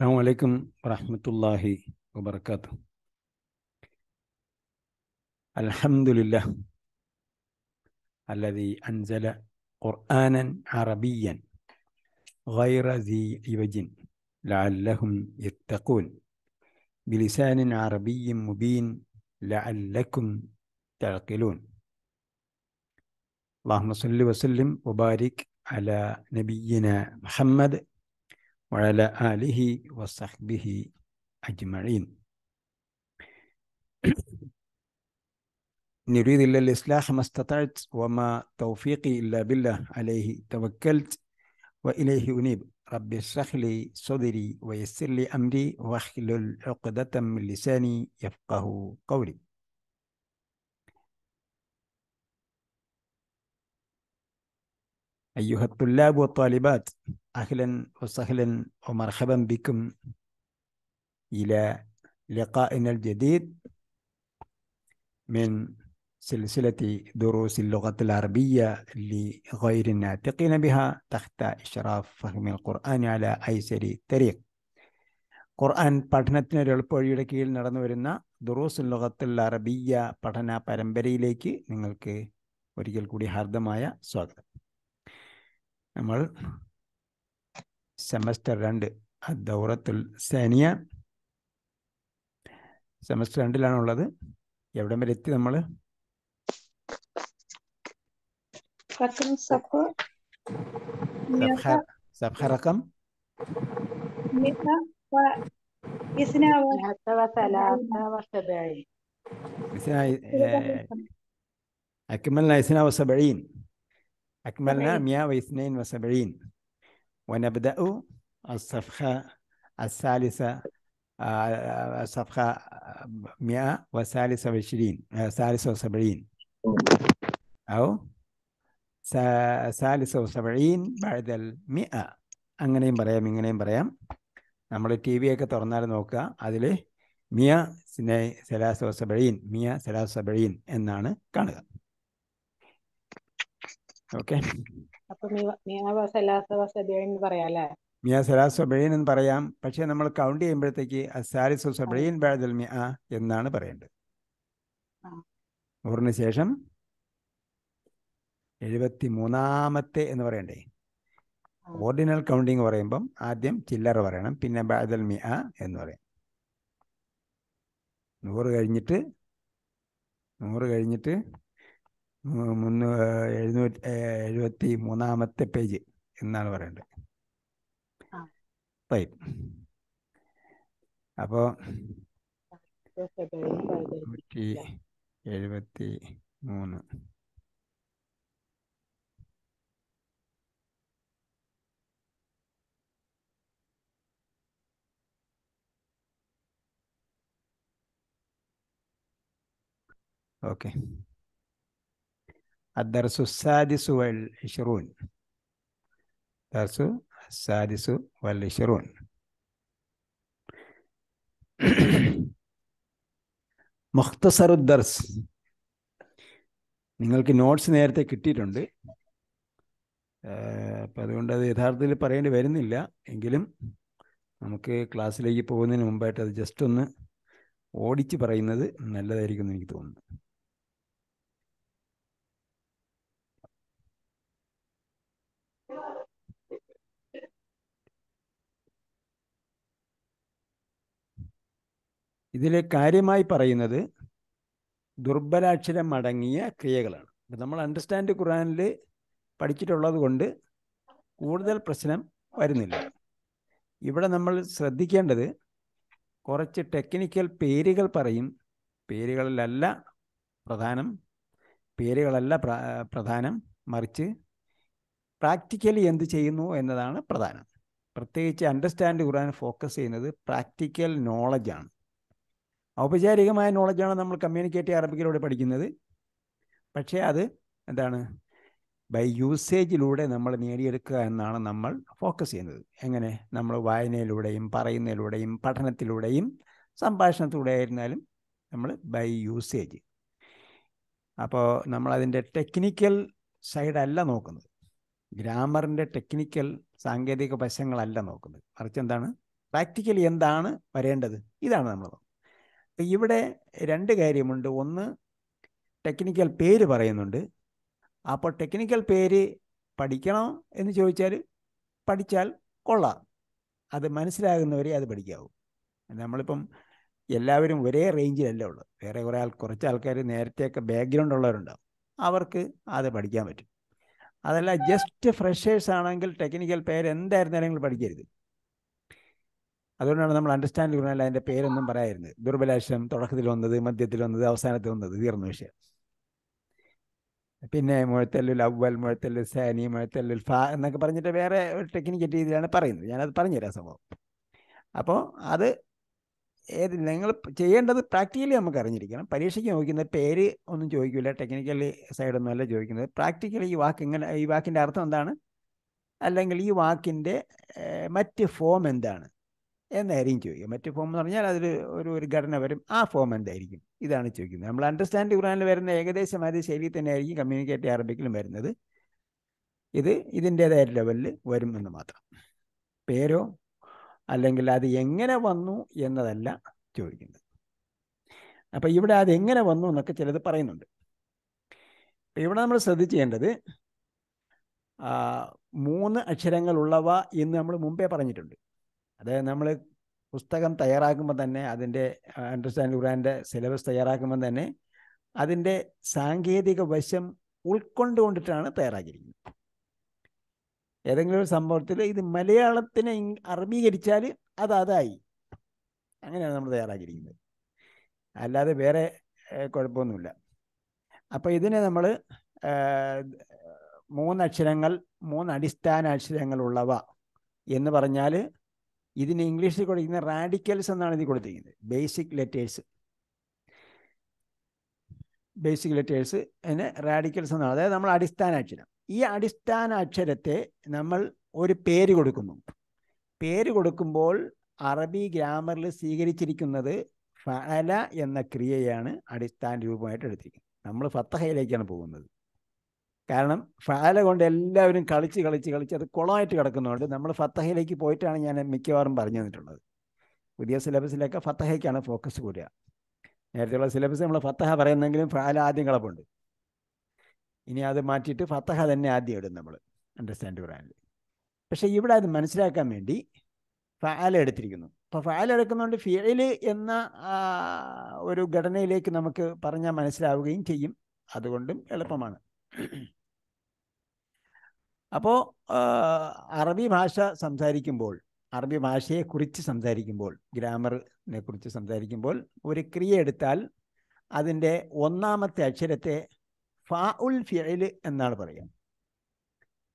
السلام عليكم ورحمة الله وبركاته الحمد لله الذي أنزل قرآنا عربيا غير ذي عوج لعلهم يتقون بلسان عربي مبين لعلكم تعقلون اللهم صل وسلم وبارك على نبينا محمد وعلى آله وصحبه أجمعين نريد إلا الإصلاح ما استطعت وما توفيقي إلا بالله عليه توكلت وإليه أنيب رب اشرح لي صدري ويسر لي أمري واحلل عقدة من لساني يفقه قولي أيها الطلاب والطالبات أهلا وسهلا ومرحبا بكم إلى لقائنا الجديد من سلسلة دروس اللغة العربية لغير الناطقين بها تحت إشراف فهم القرآن على أيسر طريق ഖുർആൻ പഠനത്തിനൊരു എളുപ്പവഴിയുടെ കീഴിൽ നടന്നു വരുന്ന ദുറൂസ് ലോകത്തുള്ള അറബിയ പഠന പരമ്പരയിലേക്ക് നിങ്ങൾക്ക് ഒരിക്കൽ കൂടി ഹാർദമായ സ്വാഗതം نعمل سمستر رند الدورة الثانية سمستر رند لانا ولاده يبدأ من رتبة نعمل رقم سبخر سبخر رقم ميتا و يسنا و حتى و ثلاثة و سبعين يسنا أكملنا يسنا و سبعين أكملنا 172 ونبدأ الصفحة الثالثة الصفحة 123 73 أو 73 بعد المئة അങ്ങനെയും പറയാം ഇങ്ങനെയും പറയാം നമ്മൾ ടി വി ഒക്കെ തുറന്നാൽ നോക്കുക അതിൽ മിയ സിനെ സലാസബഴീൻ മിയ സലാസബഴീൻ എന്നാണ് കാണുക എന്ന് പറയാല്ലേ സലാസ എന്ന് പറയാം പക്ഷേ നമ്മൾ കൗണ്ട് ചെയ്യുമ്പോഴത്തേക്ക് സാലിസ ബെയിൻ ബാദൽ മിയാ എന്നാണ് പറയേണ്ടത് നൂറിന് ശേഷം എഴുപത്തി മൂന്നാമത്തെ എന്ന് പറയണ്ടേ ഓർഡിനൽ കൗണ്ടിങ് പറയുമ്പം ആദ്യം ചില്ലറ പറയണം പിന്നെ ബാദൽ മിയാ എന്ന് പറയാം നൂറ് കഴിഞ്ഞിട്ട് നൂറ് കഴിഞ്ഞിട്ട് മുന്നൂ എഴുന്നൂറ്റി എഴുപത്തി മൂന്നാമത്തെ പേജ് എന്നാണ് പറയേണ്ടത് അപ്പോ അപ്പോൾ നൂറ്റി എഴുപത്തി മൂന്ന് ഓക്കെ الدرس السادس والعشرون الدرس السادس والعشرون മഖ്തസറു ദർസ് നിങ്ങൾക്ക് നോട്ട്സ് നേരത്തെ കിട്ടിയിട്ടുണ്ട് അപ്പം അതുകൊണ്ട് അത് യഥാർത്ഥത്തിൽ പറയേണ്ടി വരുന്നില്ല എങ്കിലും നമുക്ക് ക്ലാസ്സിലേക്ക് പോകുന്നതിന് മുമ്പായിട്ട് അത് ജസ്റ്റ് ഒന്ന് ഓടിച്ച് പറയുന്നത് നല്ലതായിരിക്കും എന്ന് എനിക്ക് തോന്നുന്നു ഇതിൽ കാര്യമായി പറയുന്നത് ദുർബലാക്ഷരം അടങ്ങിയ ക്രിയകളാണ് അപ്പം നമ്മൾ അണ്ടർസ്റ്റാൻഡ് ഖുറാനിൽ പഠിച്ചിട്ടുള്ളത് കൊണ്ട് കൂടുതൽ പ്രശ്നം വരുന്നില്ല ഇവിടെ നമ്മൾ ശ്രദ്ധിക്കേണ്ടത് കുറച്ച് ടെക്നിക്കൽ പേരുകൾ പറയും പേരുകളിലല്ല പ്രധാനം പേരുകളല്ല പ്രധാനം മറിച്ച് പ്രാക്ടിക്കലി എന്ത് ചെയ്യുന്നു എന്നതാണ് പ്രധാനം പ്രത്യേകിച്ച് അണ്ടർസ്റ്റാൻഡ് ഖുറാൻ ഫോക്കസ് ചെയ്യുന്നത് പ്രാക്ടിക്കൽ നോളജാണ് ഔപചാരികമായ നോളജാണ് നമ്മൾ കമ്മ്യൂണിക്കേറ്റ് അറബിക്കിലൂടെ പഠിക്കുന്നത് പക്ഷേ അത് എന്താണ് ബൈ യൂസേജിലൂടെ നമ്മൾ നേടിയെടുക്കുക എന്നാണ് നമ്മൾ ഫോക്കസ് ചെയ്യുന്നത് എങ്ങനെ നമ്മൾ വായനയിലൂടെയും പറയുന്നതിലൂടെയും പഠനത്തിലൂടെയും സംഭാഷണത്തിലൂടെ ആയിരുന്നാലും നമ്മൾ ബൈ യൂസേജ് അപ്പോൾ നമ്മളതിൻ്റെ ടെക്നിക്കൽ സൈഡല്ല നോക്കുന്നത് ഗ്രാമറിൻ്റെ ടെക്നിക്കൽ സാങ്കേതിക വശങ്ങളല്ല നോക്കുന്നത് മറിച്ച് എന്താണ് പ്രാക്ടിക്കലി എന്താണ് വരേണ്ടത് ഇതാണ് നമ്മൾ നോക്കുന്നത് അപ്പം ഇവിടെ രണ്ട് കാര്യമുണ്ട് ഒന്ന് ടെക്നിക്കൽ പേര് പറയുന്നുണ്ട് അപ്പോൾ ടെക്നിക്കൽ പേര് പഠിക്കണോ എന്ന് ചോദിച്ചാൽ പഠിച്ചാൽ കൊള്ളാം അത് മനസ്സിലാകുന്നവരെ അത് പഠിക്കാവൂ നമ്മളിപ്പം എല്ലാവരും ഒരേ റേഞ്ചിലല്ല ഉള്ളത് വേറെ കുറേ ആൾ കുറച്ച് ആൾക്കാർ നേരത്തെയൊക്കെ ബാക്ക്ഗ്രൗണ്ട് ഉള്ളവരുണ്ടാവും അവർക്ക് അത് പഠിക്കാൻ പറ്റും അതല്ല ജസ്റ്റ് ഫ്രഷേഴ്സ് ആണെങ്കിൽ ടെക്നിക്കൽ പേര് എന്തായിരുന്നാലും പഠിക്കരുത് അതുകൊണ്ടാണ് നമ്മൾ അണ്ടർസ്റ്റാൻഡ് പറഞ്ഞാൽ അതിൻ്റെ പേരൊന്നും പറയായിരുന്നത് ദുർബലാശം തുടക്കത്തിൽ വന്നത് മധ്യത്തിൽ വന്നത് അവസാനത്തിൽ വന്നത് തീർന്നു വിഷയം പിന്നെ മുഴത്തല്ലുൽ അവൽ മുഴത്തല്ലുൽ സാനി മുഴത്തല്ലുൽ ഫാ എന്നൊക്കെ പറഞ്ഞിട്ട് വേറെ ഒരു ടെക്നിക്കൽ രീതിയിലാണ് പറയുന്നത് ഞാനത് പറഞ്ഞുതരാം സംഭവം അപ്പോൾ അത് ഏത് നിങ്ങൾ ചെയ്യേണ്ടത് പ്രാക്ടിക്കലി നമുക്ക് അറിഞ്ഞിരിക്കണം പരീക്ഷയ്ക്ക് നോക്കുന്ന പേര് ഒന്നും ചോദിക്കില്ല ടെക്നിക്കലി സൈഡൊന്നും അല്ല ചോദിക്കുന്നത് പ്രാക്ടിക്കലി ഈ വാക്ക് എങ്ങനെ ഈ വാക്കിൻ്റെ അർത്ഥം എന്താണ് അല്ലെങ്കിൽ ഈ വാക്കിൻ്റെ മറ്റ് ഫോം എന്താണ് എന്നായിരിക്കും ചോദിക്കുക മറ്റു ഫോം എന്ന് പറഞ്ഞാൽ അതിൽ ഒരു ഒരു ഘടന വരും ആ ഫോം എന്തായിരിക്കും ഇതാണ് ചോദിക്കുന്നത് നമ്മൾ അണ്ടർസ്റ്റാൻഡ് ഖുറാനിൽ വരുന്ന ഏകദേശം അതേ ശൈലിയിൽ തന്നെയായിരിക്കും കമ്മ്യൂണിക്കേറ്റ് അറബിക്കിലും വരുന്നത് ഇത് ഇതിൻ്റെതായ ലെവലിൽ വരും എന്ന് മാത്രം പേരോ അല്ലെങ്കിൽ അത് എങ്ങനെ വന്നു എന്നതല്ല ചോദിക്കുന്നത് അപ്പോൾ ഇവിടെ അത് എങ്ങനെ വന്നു എന്നൊക്കെ ചിലത് പറയുന്നുണ്ട് ഇപ്പം ഇവിടെ നമ്മൾ ശ്രദ്ധിക്കേണ്ടത് മൂന്ന് അക്ഷരങ്ങളുള്ളവ എന്ന് നമ്മൾ മുമ്പേ പറഞ്ഞിട്ടുണ്ട് അത് നമ്മൾ പുസ്തകം തയ്യാറാക്കുമ്പോൾ തന്നെ അതിൻ്റെ അണ്ടർസ്റ്റാൻഡ് ഖുറാൻ്റെ സിലബസ് തയ്യാറാക്കുമ്പോൾ തന്നെ അതിൻ്റെ സാങ്കേതിക വശം ഉൾക്കൊണ്ടുകൊണ്ടിട്ടാണ് തയ്യാറാക്കിയിരിക്കുന്നത് ഏതെങ്കിലും ഒരു സംഭവത്തിൽ ഇത് മലയാളത്തിനെ അറബീകരിച്ചാൽ അത് അതായി അങ്ങനെയാണ് നമ്മൾ തയ്യാറാക്കിയിരിക്കുന്നത് അല്ലാതെ വേറെ കുഴപ്പമൊന്നുമില്ല അപ്പോൾ ഇതിനെ നമ്മൾ മൂന്നക്ഷരങ്ങൾ മൂന്ന് അടിസ്ഥാന അക്ഷരങ്ങളുള്ളവ എന്ന് പറഞ്ഞാൽ ഇതിന് ഇംഗ്ലീഷിൽ കൊടുക്കുന്ന റാഡിക്കൽസ് എന്നാണ് ഇതിൽ കൊടുത്തിരിക്കുന്നത് ബേസിക് ലെറ്റേഴ്സ് ബേസിക് ലെറ്റേഴ്സ് അതിന് റാഡിക്കൽസ് എന്നാണ് അതായത് നമ്മൾ അടിസ്ഥാന അക്ഷരം ഈ അടിസ്ഥാന അക്ഷരത്തെ നമ്മൾ ഒരു പേര് കൊടുക്കുന്നു പേര് കൊടുക്കുമ്പോൾ അറബി ഗ്രാമറിൽ സ്വീകരിച്ചിരിക്കുന്നത് ഫഅല എന്ന ക്രിയയാണ് അടിസ്ഥാന രൂപമായിട്ട് എടുത്തിരിക്കുന്നത് നമ്മൾ ഫത്തഹയിലേക്കാണ് പോകുന്നത് കാരണം ഫാല കൊണ്ട് എല്ലാവരും കളിച്ച് കളിച്ച് കളിച്ച് അത് കുളമായിട്ട് കിടക്കുന്നതുകൊണ്ട് നമ്മൾ ഫത്തഹയിലേക്ക് പോയിട്ടാണ് ഞാൻ മിക്കവാറും പറഞ്ഞു തന്നിട്ടുള്ളത് പുതിയ സിലബസിലൊക്കെ ഫത്തഹയ്ക്കാണ് ഫോക്കസ് കൂടുക നേരത്തെയുള്ള സിലബസ് നമ്മൾ ഫത്തഹ പറയുന്നെങ്കിലും ഫാല ആദ്യം കളപ്പുണ്ട് ഇനി അത് മാറ്റിയിട്ട് ഫത്തഹ തന്നെ ആദ്യം ഇടും നമ്മൾ അണ്ടർസ്റ്റാൻഡ് ഖുറാനിൽ പക്ഷേ ഇവിടെ അത് മനസ്സിലാക്കാൻ വേണ്ടി ഫാല എടുത്തിരിക്കുന്നു അപ്പോൾ ഫാല എടുക്കുന്നതുകൊണ്ട് ഫിയൽ എന്ന ഒരു ഘടനയിലേക്ക് നമുക്ക് പറഞ്ഞാൽ മനസ്സിലാവുകയും ചെയ്യും അതുകൊണ്ടും എളുപ്പമാണ് അപ്പോൾ അറബി ഭാഷ സംസാരിക്കുമ്പോൾ അറബി ഭാഷയെക്കുറിച്ച് സംസാരിക്കുമ്പോൾ ഗ്രാമറിനെ കുറിച്ച് സംസാരിക്കുമ്പോൾ ഒരു ക്രിയ എടുത്താൽ അതിൻ്റെ ഒന്നാമത്തെ അക്ഷരത്തെ ഫാ ഉൽ ഫിയൽ എന്നാണ് പറയുക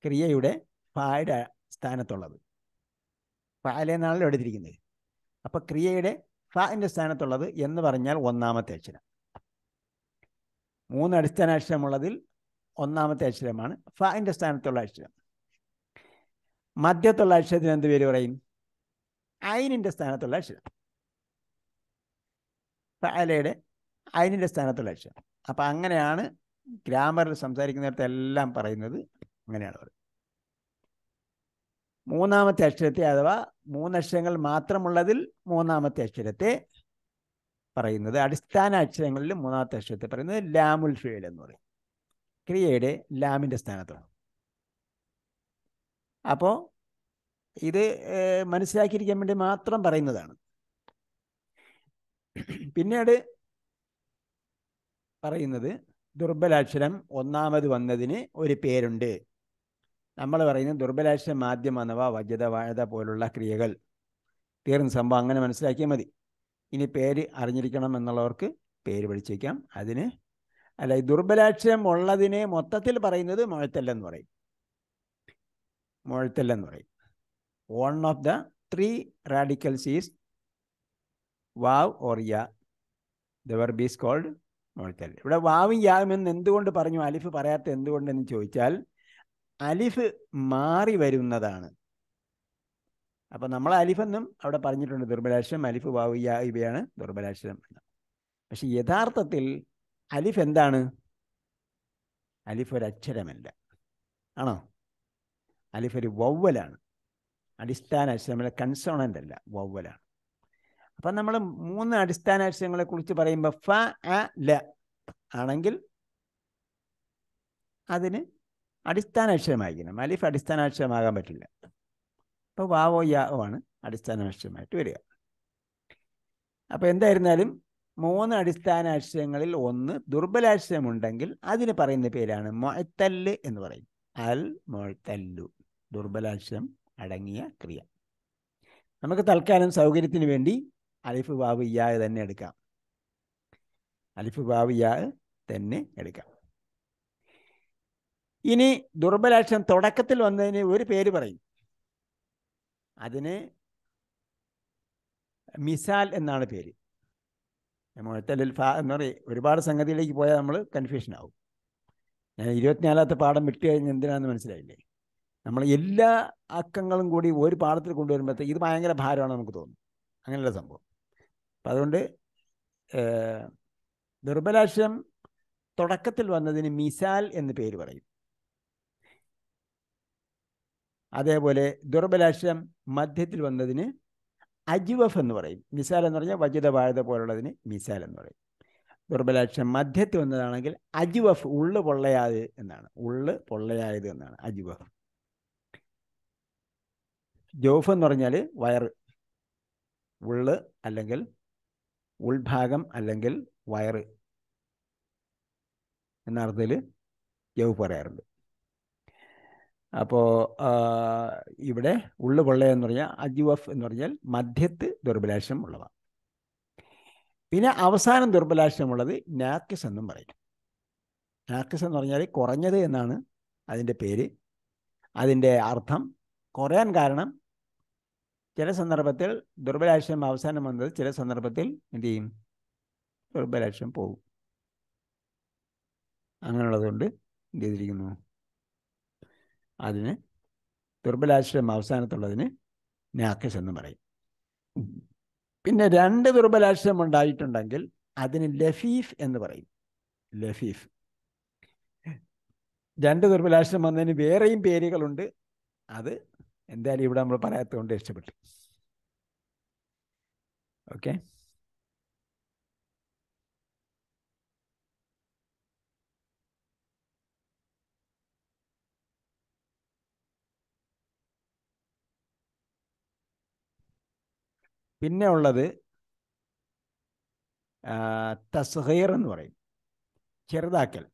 ക്രിയയുടെ ഫായുടെ സ്ഥാനത്തുള്ളത് എന്നാണല്ലോ എടുത്തിരിക്കുന്നത് അപ്പോൾ ക്രിയയുടെ ഫാൻ്റെ സ്ഥാനത്തുള്ളത് എന്ന് പറഞ്ഞാൽ ഒന്നാമത്തെ അക്ഷരം മൂന്ന് അടിസ്ഥാന അക്ഷരമുള്ളതിൽ ഒന്നാമത്തെ അക്ഷരമാണ് ഫാൻ്റെ സ്ഥാനത്തുള്ള അക്ഷരം മധ്യത്തുള്ള അക്ഷരത്തിന് എന്ത് പേര് പറയും അയിനിൻ്റെ സ്ഥാനത്തുള്ള അക്ഷരം ഫലയുടെ അയിനിൻ്റെ സ്ഥാനത്തുള്ള അക്ഷരം അപ്പം അങ്ങനെയാണ് ഗ്രാമറിൽ സംസാരിക്കുന്നിടത്ത് എല്ലാം പറയുന്നത് അങ്ങനെയാണ് പറയുന്നത് മൂന്നാമത്തെ അക്ഷരത്തെ അഥവാ മൂന്നക്ഷരങ്ങൾ മാത്രമുള്ളതിൽ മൂന്നാമത്തെ അക്ഷരത്തെ പറയുന്നത് അടിസ്ഥാന അക്ഷരങ്ങളിൽ മൂന്നാമത്തെ അക്ഷരത്തെ പറയുന്നത് ലാമുൽ ഫേൽ എന്ന് പറയും ക്രിയയുടെ ലാമിൻ്റെ സ്ഥാനത്താണ് അപ്പോൾ ഇത് മനസ്സിലാക്കിയിരിക്കാൻ വേണ്ടി മാത്രം പറയുന്നതാണ് പിന്നീട് പറയുന്നത് ദുർബലാക്ഷരം ഒന്നാമത് വന്നതിന് ഒരു പേരുണ്ട് നമ്മൾ പറയുന്നത് ദുർബലാക്ഷരം ആദ്യം വന്നവ വജ്യത വാഴത പോലുള്ള ക്രിയകൾ തീർന്ന സംഭവം അങ്ങനെ മനസ്സിലാക്കിയാൽ മതി ഇനി പേര് അറിഞ്ഞിരിക്കണം എന്നുള്ളവർക്ക് പേര് പഠിച്ചേക്കാം അതിന് അല്ല ഈ ദുർബലാക്ഷരം ഉള്ളതിനെ മൊത്തത്തിൽ പറയുന്നത് മുഴത്തല്ലെന്ന് പറയും മുഴത്തല്ലെന്ന് പറയും one of the three radicals is വാവ് ഓർ യ ദ വെർബ് ഈസ് കോൾഡ് മുഴത്തല്ല ഇവിടെ വാവും യാവും എന്ന് എന്തുകൊണ്ട് പറഞ്ഞു അലിഫ് പറയാത്ത എന്തുകൊണ്ടെന്ന് ചോദിച്ചാൽ അലിഫ് മാറി വരുന്നതാണ് അപ്പം നമ്മൾ അലിഫെന്നും അവിടെ പറഞ്ഞിട്ടുണ്ട് ദുർബലാക്ഷരം അലിഫ് വാവ് യാ ഇവയാണ് ദുർബലാക്ഷരം എന്ന് പക്ഷെ യഥാർത്ഥത്തിൽ അലിഫ് എന്താണ് അലിഫ് ഒരക്ഷരമല്ല ആണോ അലിഫ് ഒരു വവ്വലാണ് അടിസ്ഥാന അക്ഷരമല്ല കൺസോണൻ്റ് അല്ല വവ്വലാണ് അപ്പം നമ്മൾ മൂന്ന് അടിസ്ഥാന അക്ഷരങ്ങളെ കുറിച്ച് പറയുമ്പോൾ ഫ അ ല ആണെങ്കിൽ അതിന് അടിസ്ഥാന അക്ഷരമായിരിക്കണം അലിഫ് അടിസ്ഥാന അക്ഷരമാകാൻ പറ്റില്ല അപ്പോൾ വാവോ യാവോ ആണ് അടിസ്ഥാന അക്ഷരമായിട്ട് വരിക അപ്പോൾ എന്തായിരുന്നാലും മൂന്ന് അടിസ്ഥാന ആശയങ്ങളിൽ ഒന്ന് ദുർബലാശയമുണ്ടെങ്കിൽ അതിന് പറയുന്ന പേരാണ് മൊഴത്തല്ല് എന്ന് പറയും അൽ മൊഴത്തല്ലു ദുർബലാശയം അടങ്ങിയ ക്രിയ നമുക്ക് തൽക്കാലം സൗകര്യത്തിന് വേണ്ടി അലിഫ് ബാബു ഇയാ തന്നെ എടുക്കാം അലിഫ് ബാബു ഇയാ തന്നെ എടുക്കാം ഇനി ദുർബലാക്ഷം തുടക്കത്തിൽ വന്നതിന് ഒരു പേര് പറയും അതിന് മിസാൽ എന്നാണ് പേര് മുഴത്തലിൽ ഫാ എന്ന് പറയും ഒരുപാട് സംഗതിയിലേക്ക് പോയാൽ നമ്മൾ കൺഫ്യൂഷൻ ആവും ഞാൻ ഇരുപത്തിനാലാമത്തെ പാഠം വിട്ട് കഴിഞ്ഞ് എന്തിനാണെന്ന് മനസ്സിലായില്ലേ നമ്മൾ എല്ലാ അക്കങ്ങളും കൂടി ഒരു പാഠത്തിൽ കൊണ്ടുവരുമ്പോഴത്തേക്ക് ഇത് ഭയങ്കര ഭാരമാണ് നമുക്ക് തോന്നും അങ്ങനെയുള്ള സംഭവം അപ്പം അതുകൊണ്ട് ദുർബലാക്ഷരം തുടക്കത്തിൽ വന്നതിന് മിസാൽ എന്ന് പേര് പറയും അതേപോലെ ദുർബലാക്ഷരം മധ്യത്തിൽ വന്നതിന് അജിവഫ് എന്ന് പറയും മിസാൽ എന്ന് പറഞ്ഞാൽ വജുത വാഴത പോലുള്ളതിന് മിസാൽ എന്ന് പറയും ദുർബലാക്ഷം മധ്യത്തിൽ വന്നതാണെങ്കിൽ അജിവഫ് ഉള്ളു പൊള്ളയായത് എന്നാണ് ഉള്ളു പൊള്ളയായത് എന്നാണ് അജിവഫ് ജോഫ് എന്ന് പറഞ്ഞാൽ വയർ ഉള്ള് അല്ലെങ്കിൽ ഉൾഭാഗം അല്ലെങ്കിൽ വയറ് എന്ന അർത്ഥത്തിൽ ജോഫ് പറയാറുണ്ട് അപ്പോൾ ഇവിടെ ഉള്ളു പൊള്ള എന്ന് പറഞ്ഞാൽ അജുവഫ് എന്ന് പറഞ്ഞാൽ മധ്യത്ത് ദുർബലാശം ഉള്ളവ പിന്നെ അവസാനം ദുർബലാശമുള്ളത് നാക്കിസ് എന്നും പറയും നാക്കിസ് എന്ന് പറഞ്ഞാൽ കുറഞ്ഞത് എന്നാണ് അതിൻ്റെ പേര് അതിൻ്റെ അർത്ഥം കുറയാൻ കാരണം ചില സന്ദർഭത്തിൽ ദുർബലാശയം അവസാനം വന്നത് ചില സന്ദർഭത്തിൽ എന്തു ചെയ്യും ദുർബലാശയം പോകും അങ്ങനെയുള്ളതുകൊണ്ട് എന്ത് ചെയ്തിരിക്കുന്നു അതിന് ദുർബലാശ്രയം അവസാനത്തുള്ളതിന് നാക്കസ് എന്ന് പറയും പിന്നെ രണ്ട് ദുർബലാശ്രയം ഉണ്ടായിട്ടുണ്ടെങ്കിൽ അതിന് ലഫീഫ് എന്ന് പറയും ലഫീഫ് രണ്ട് ദുർബലാശ്രയം വന്നതിന് വേറെയും പേരുകളുണ്ട് അത് എന്തായാലും ഇവിടെ നമ്മൾ പറയാത്തതുകൊണ്ട് ഇഷ്ടപ്പെട്ടു ഓക്കെ പിന്നെ ഉള്ളത് തസ്ഹീർ എന്ന് പറയും ചെറുതാക്കൽ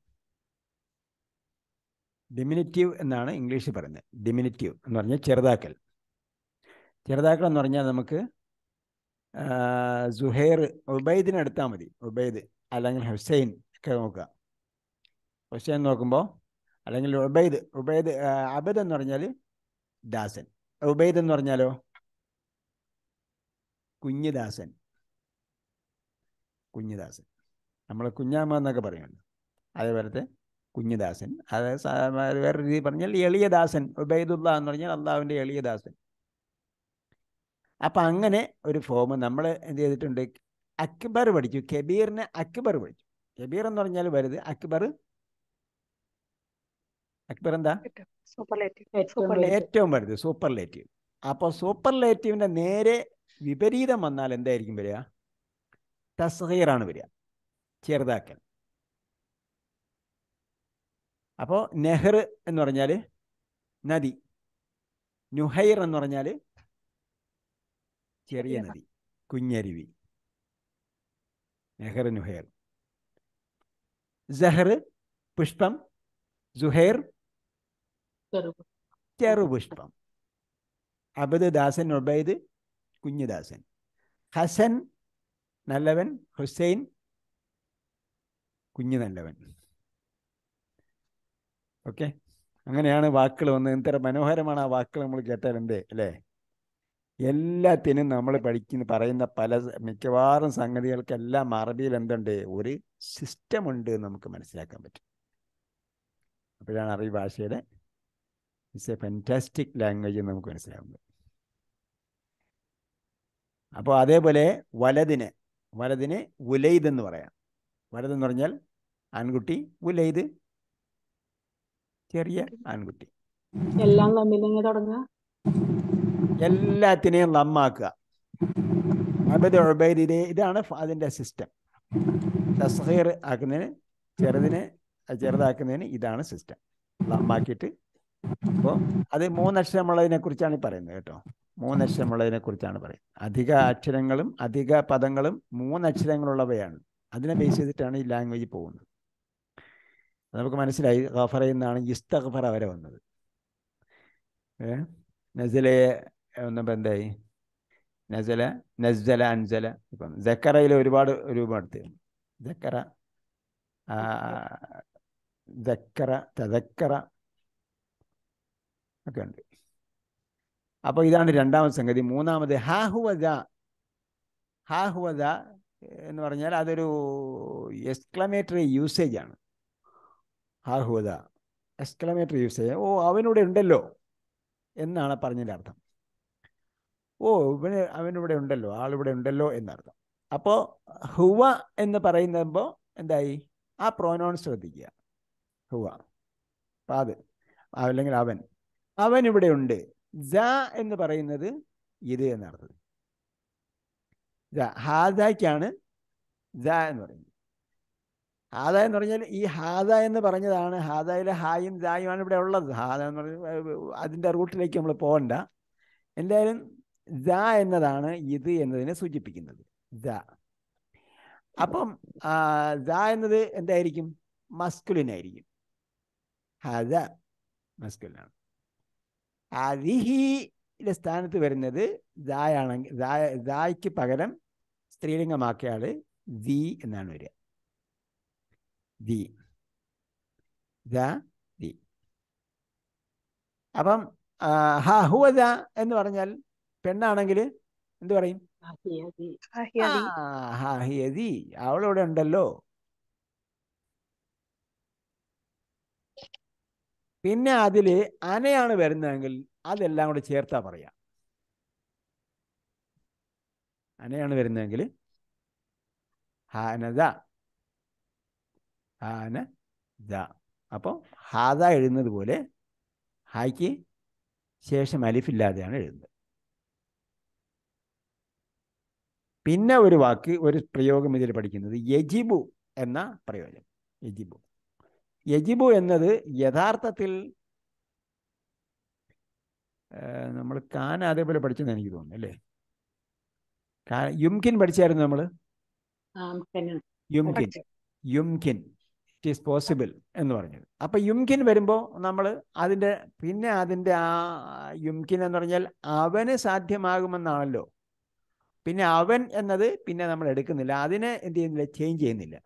ഡിമിനിറ്റീവ് എന്നാണ് ഇംഗ്ലീഷിൽ പറയുന്നത് ഡിമിനിറ്റീവ് എന്ന് പറഞ്ഞാൽ ചെറുതാക്കൽ ചെറുതാക്കൽ എന്ന് പറഞ്ഞാൽ നമുക്ക് സുഹൈർ ഉബൈദിനെ എടുത്താൽ മതി ഉബൈദ് അല്ലെങ്കിൽ ഹുസൈൻ ഒക്കെ നോക്കുക ഹുസൈൻ നോക്കുമ്പോൾ അല്ലെങ്കിൽ ഉബൈദ് ഉബൈദ് അബദ് എന്ന് പറഞ്ഞാൽ ദാസൻ ഉബൈദ് എന്ന് പറഞ്ഞാലോ കുഞ്ഞിദാസൻ കുഞ്ഞിദാസൻ നമ്മൾ കുഞ്ഞാമ്മ എന്നൊക്കെ പറയുന്നുണ്ട് അതേപോലത്തെ കുഞ്ഞുദാസൻ അത് വേറെ രീതി പറഞ്ഞാൽ എളിയദാസൻ ഉബൈദുല്ല എന്ന് പറഞ്ഞാൽ അള്ളാഹുവിൻ്റെ എളിയദാസൻ അപ്പം അങ്ങനെ ഒരു ഫോം നമ്മൾ എന്ത് ചെയ്തിട്ടുണ്ട് അക്ബർ പഠിച്ചു കബീറിന് അക്ബർ പഠിച്ചു കബീർ എന്ന് പറഞ്ഞാൽ വരുത് അക്ബർ അക്ബർ എന്താ ഏറ്റവും വലുത് സൂപ്പർലേറ്റീവ് അപ്പോൾ ലേറ്റീവിൻ്റെ നേരെ വിപരീതം വന്നാൽ എന്തായിരിക്കും വരിക തസ്ഹീറാണ് വരിക ചെറുതാക്കൽ അപ്പോൾ നെഹ്ർ എന്ന് പറഞ്ഞാൽ നദി നുഹൈർ എന്ന് പറഞ്ഞാൽ ചെറിയ നദി കുഞ്ഞരുവി നെഹർ നുഹൈർ ജഹർ പുഷ്പം ജുഹൈർ ചെറുപുഷ്പം അബദ് ദാസൻ ഉബൈദ് കുഞ്ഞുദാസൻ ഹസൻ നല്ലവൻ ഹുസൈൻ കുഞ്ഞു നല്ലവൻ ഓക്കെ അങ്ങനെയാണ് വാക്കുകൾ വന്നത് എന്തര മനോഹരമാണ് ആ വാക്കുകൾ നമ്മൾ കേട്ടാൽ എന്തേ അല്ലേ എല്ലാത്തിനും നമ്മൾ പഠിക്കുന്ന പറയുന്ന പല മിക്കവാറും സംഗതികൾക്കെല്ലാം അറബിയിൽ എന്തുണ്ട് ഒരു സിസ്റ്റം ഉണ്ട് നമുക്ക് മനസ്സിലാക്കാൻ പറ്റും അപ്പോഴാണ് അറബി ഭാഷയുടെ ഇറ്റ്സ് എ ഫാൻറ്റാസ്റ്റിക് ലാംഗ്വേജ് നമുക്ക് മനസ്സിലാവുന്നത് അപ്പോൾ അതേപോലെ വലതിന് വലതിന് ഉലൈദ് എന്ന് പറയാം വലതെന്ന് പറഞ്ഞാൽ ആൺകുട്ടി ഉലൈദ് ചെറിയ ആൺകുട്ടി എല്ലാം എല്ലാത്തിനെയും നമ്മാക്കുക അബദ് ഇതാണ് അതിൻ്റെ സിസ്റ്റം തസ്ഹീർ ആക്കുന്നതിന് ചെറുതിനെ ചെറുതാക്കുന്നതിന് ഇതാണ് സിസ്റ്റം നമ്മാക്കിയിട്ട് അപ്പോൾ അത് മൂന്നക്ഷരമുള്ളതിനെ കുറിച്ചാണ് ഈ പറയുന്നത് കേട്ടോ മൂന്നക്ഷരമുള്ളതിനെ കുറിച്ചാണ് പറയുന്നത് അധിക അക്ഷരങ്ങളും അധിക പദങ്ങളും മൂന്നക്ഷരങ്ങളുള്ളവയാണ് അതിനെ ബേസ് ചെയ്തിട്ടാണ് ഈ ലാംഗ്വേജ് പോകുന്നത് നമുക്ക് മനസ്സിലായി ഗഫറ എന്നാണ് ഇസ്തഖഫറ വരെ വന്നത് നസലയെ ഒന്നപ്പോൾ എന്തായി നസല നസ്സല അൻസല ഇപ്പം ജക്കറയിൽ ഒരുപാട് രൂപമെടുത്ത് ജക്കറ ജക്കറ തെക്കറ ഒക്കെ ഉണ്ട് അപ്പോൾ ഇതാണ് രണ്ടാമത്തെ സംഗതി മൂന്നാമത് ഹാഹുവദ ഹാഹുവദ എന്ന് പറഞ്ഞാൽ അതൊരു എക്സ്ക്ലമേറ്ററി യൂസേജ് ആണ് ഹാഹുവദ എക്സ്ക്ലമേറ്ററി യൂസേജ് ഓ അവനിവിടെ ഉണ്ടല്ലോ എന്നാണ് പറഞ്ഞതിൻ്റെ അർത്ഥം ഓ ഇവന് അവനിവിടെ ഉണ്ടല്ലോ ആളിവിടെ ഉണ്ടല്ലോ എന്നർത്ഥം അപ്പോൾ ഹുവ എന്ന് പറയുമ്പോൾ എന്തായി ആ പ്രോനോൺ ശ്രദ്ധിക്കുക ഹുവ അപ്പം അത് അല്ലെങ്കിൽ അവൻ അവൻ ഇവിടെ ഉണ്ട് ജ എന്ന് പറയുന്നത് ഇത് എന്നർത്ഥം ഹാദക്കാണ് ജ എന്ന് പറയുന്നത് ഹാദ എന്ന് പറഞ്ഞാൽ ഈ ഹാദ എന്ന് പറഞ്ഞതാണ് ഹാദയിലെ ഹായും ജായുമാണ് ഇവിടെ ഉള്ളത് ഹാദ എന്ന് പറഞ്ഞാൽ അതിൻ്റെ റൂട്ടിലേക്ക് നമ്മൾ പോകണ്ട എന്തായാലും ജ എന്നതാണ് ഇത് എന്നതിനെ സൂചിപ്പിക്കുന്നത് ജ അപ്പം ജ എന്നത് എന്തായിരിക്കും മസ്കുലിനായിരിക്കും ഹാദ മസ്കുലിനാണ് അരിഹിയുടെ സ്ഥാനത്ത് വരുന്നത് ദായാണെങ്കിൽ ദായ്ക്ക് പകരം സ്ത്രീലിംഗമാക്കിയാൽ ദി എന്നാണ് വരിക ദി ദി അപ്പം എന്ന് പറഞ്ഞാൽ പെണ്ണാണെങ്കിൽ എന്ത് പറയും അവളിവിടെ ഉണ്ടല്ലോ പിന്നെ അതിൽ അനയാണ് വരുന്നതെങ്കിൽ അതെല്ലാം കൂടെ ചേർത്താ പറയാം അനയാണ് വരുന്നതെങ്കിൽ ഹാനദ ഹാന ദ അപ്പോൾ ഹാദ എഴുതുന്നത് പോലെ ഹായ്ക്ക് ശേഷം അലിഫില്ലാതെയാണ് എഴുതുന്നത് പിന്നെ ഒരു വാക്ക് ഒരു പ്രയോഗം ഇതിൽ പഠിക്കുന്നത് യജിബു എന്ന പ്രയോജനം യജിബു യജിബു എന്നത് യഥാർത്ഥത്തിൽ നമ്മൾ കാന അതേപോലെ പഠിച്ചെന്ന് എനിക്ക് തോന്നുന്നു അല്ലേ യുംകിൻ പഠിച്ചായിരുന്നു നമ്മൾ യുംകിൻ യുംകിൻ ഇറ്റ് ഈസ് പോസിബിൾ എന്ന് പറഞ്ഞത് അപ്പൊ യുംകിൻ വരുമ്പോൾ നമ്മൾ അതിൻ്റെ പിന്നെ അതിൻ്റെ ആ യുംകിൻ എന്ന് പറഞ്ഞാൽ അവന് സാധ്യമാകുമെന്നാണല്ലോ പിന്നെ അവൻ എന്നത് പിന്നെ നമ്മൾ എടുക്കുന്നില്ല അതിനെ എന്ത് ചെയ്യുന്നില്ല ചേഞ്ച് ചെയ്യുന്നില്ല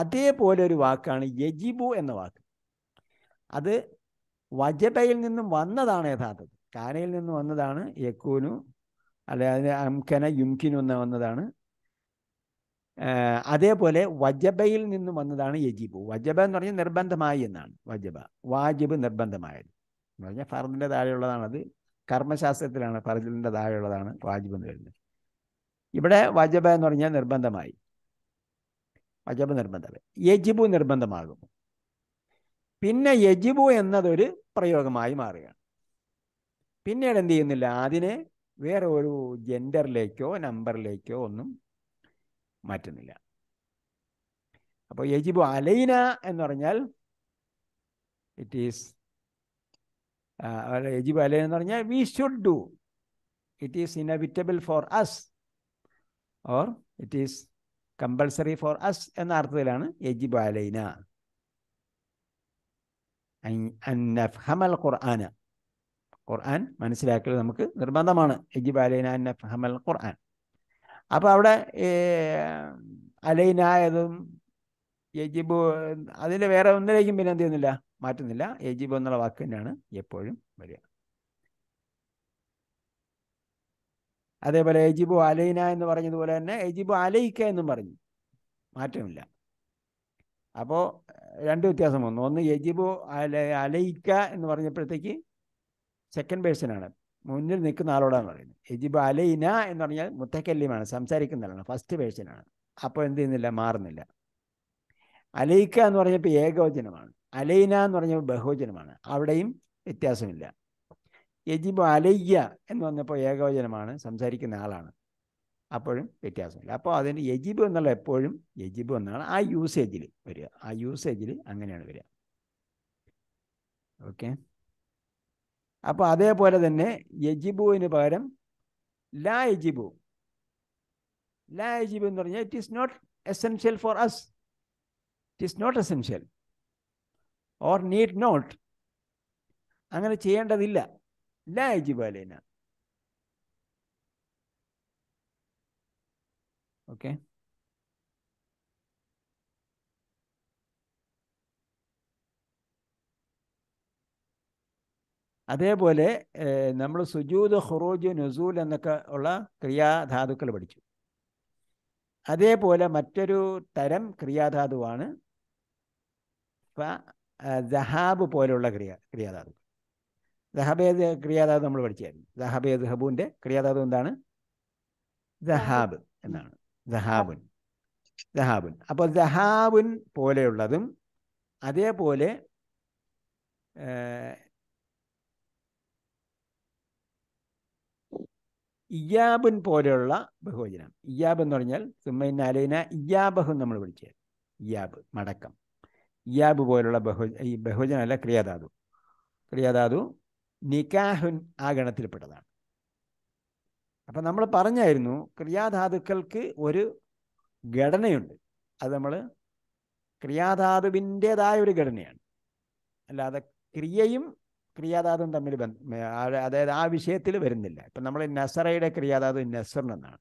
അതേപോലെ ഒരു വാക്കാണ് യജിബു എന്ന വാക്ക് അത് വജബയിൽ നിന്നും വന്നതാണ് യഥാർത്ഥത്തിൽ കാനയിൽ നിന്ന് വന്നതാണ് യക്കൂനു അല്ലെ അതിന് അംഖന യുംഖിനു എന്ന് വന്നതാണ് അതേപോലെ വജബയിൽ നിന്നും വന്നതാണ് യജിബു വജബ എന്ന് പറഞ്ഞാൽ നിർബന്ധമായി എന്നാണ് വജബ വാജിബ് നിർബന്ധമായത് എന്ന് പറഞ്ഞാൽ ഫർദിൻ്റെ താഴെയുള്ളതാണത് കർമ്മശാസ്ത്രത്തിലാണ് ഫർദിൻ്റെ താഴെയുള്ളതാണ് വാജിബ് എന്ന് വരുന്നത് ഇവിടെ വജബ എന്ന് പറഞ്ഞാൽ നിർബന്ധമായി വജബ് നിർബന്ധമേ യജിബു നിർബന്ധമാകും പിന്നെ യജിബു എന്നതൊരു പ്രയോഗമായി മാറുകയാണ് പിന്നീട് എന്ത് ചെയ്യുന്നില്ല അതിനെ വേറെ ഒരു ജെൻഡറിലേക്കോ നമ്പറിലേക്കോ ഒന്നും മാറ്റുന്നില്ല അപ്പോൾ യജിബു അലൈന എന്ന് പറഞ്ഞാൽ ഇറ്റ് ഈസ് യജിബു അലൈന എന്ന് പറഞ്ഞാൽ we should do it is inevitable for us or it is compulsory for us എന്ന അർത്ഥത്തിലാണ് യജിബ് അലൈന ഖുർആന ഖുർആൻ മനസ്സിലാക്കൽ നമുക്ക് നിർബന്ധമാണ് യജിബ് അലൈന ഖുർആൻ അപ്പോൾ അവിടെ അലൈന എന്നതും യജിബ് അതിൻ്റെ വേറെ ഒന്നിലേക്കും പിന്നെ എന്ത് ചെയ്യുന്നില്ല മാറ്റുന്നില്ല യജിബ് എന്നുള്ള വാക്ക് തന്നെയാണ് എപ്പോഴും വരിക അതേപോലെ എജിബു അലൈന എന്ന് പറഞ്ഞതുപോലെ തന്നെ എജിബു അലൈക്ക എന്നും പറഞ്ഞു മാറ്റമില്ല അപ്പോൾ രണ്ട് വ്യത്യാസം വന്നു ഒന്ന് എജിബു അല അലയിക്ക എന്ന് പറഞ്ഞപ്പോഴത്തേക്ക് സെക്കൻഡ് പേഴ്സണാണ് മുന്നിൽ നിൽക്കുന്ന ആളോടാണ് പറയുന്നത് എജിബ് അലൈന എന്ന് പറഞ്ഞാൽ മുത്തക്കല്ലിയുമാണ് സംസാരിക്കുന്ന ആളാണ് ഫസ്റ്റ് പേഴ്സണാണ് അപ്പോൾ എന്ത് ചെയ്യുന്നില്ല മാറുന്നില്ല അലയിക്ക എന്ന് പറഞ്ഞപ്പോൾ ഏകവചനമാണ് അലൈന എന്ന് പറഞ്ഞപ്പോൾ ബഹുവചനമാണ് അവിടെയും വ്യത്യാസമില്ല യജിബ് അലയ്യ എന്ന് പറഞ്ഞപ്പോൾ ഏകവചനമാണ് സംസാരിക്കുന്ന ആളാണ് അപ്പോഴും വ്യത്യാസമില്ല അപ്പോൾ അതിന് യജിബ് എന്നുള്ള എപ്പോഴും യജിബ് എന്നാണ് ആ യൂസേജിൽ വരിക ആ യൂസേജിൽ അങ്ങനെയാണ് വരിക ഓക്കെ അപ്പോൾ അതേപോലെ തന്നെ യജിബുവിന് പകരം ലാ യജിബു ലാ യജിബു എന്ന് പറഞ്ഞാൽ it is not essential for us it is not essential or need not അങ്ങനെ ചെയ്യേണ്ടതില്ല لا يجب علينا اوكي അതേപോലെ നമ്മൾ സുജൂദ് ഖുറൂജ് നുസൂൽ എന്നൊക്കെ ഉള്ള ക്രിയാധാതുക്കൾ പഠിച്ചു അതേപോലെ മറ്റൊരു തരം ക്രിയാധാതുവാണ് ജഹാബ് പോലുള്ള ക്രിയ ക്രിയാധാതുക്കൾ ദഹബേദ് ക്രിയാധാതു നമ്മൾ പഠിച്ചായിരുന്നു ദഹബേദ് ഹബൂന്റെ ക്രിയാധാതു എന്താണ് ദഹാബ് എന്നാണ് ദഹാബുൻ ദഹാബുൻ അപ്പോൾ ദഹാബുൻ പോലെയുള്ളതും അതേപോലെ ഇയാബുൻ പോലെയുള്ള ബഹുവചനം ഇയാബ് എന്ന് പറഞ്ഞാൽ സുമ്മൈൻ അലൈന ഇയാബഹു നമ്മൾ വിളിച്ചത് ഇയാബ് മടക്കം ഇയാബ് പോലുള്ള ബഹു ഈ ബഹുവചനമല്ല ക്രിയാധാതു ക്രിയാധാതു നിക്കാഹുൻ ആ ഗണത്തിൽപ്പെട്ടതാണ് അപ്പൊ നമ്മൾ പറഞ്ഞായിരുന്നു ക്രിയാധാതുക്കൾക്ക് ഒരു ഘടനയുണ്ട് അത് നമ്മൾ ക്രിയാധാതുവിൻ്റെതായ ഒരു ഘടനയാണ് അല്ലാതെ ക്രിയയും ക്രിയാധാതും തമ്മിൽ അതായത് ആ വിഷയത്തിൽ വരുന്നില്ല ഇപ്പൊ നമ്മൾ നസറയുടെ ക്രിയാധാതു നസർ എന്നാണ്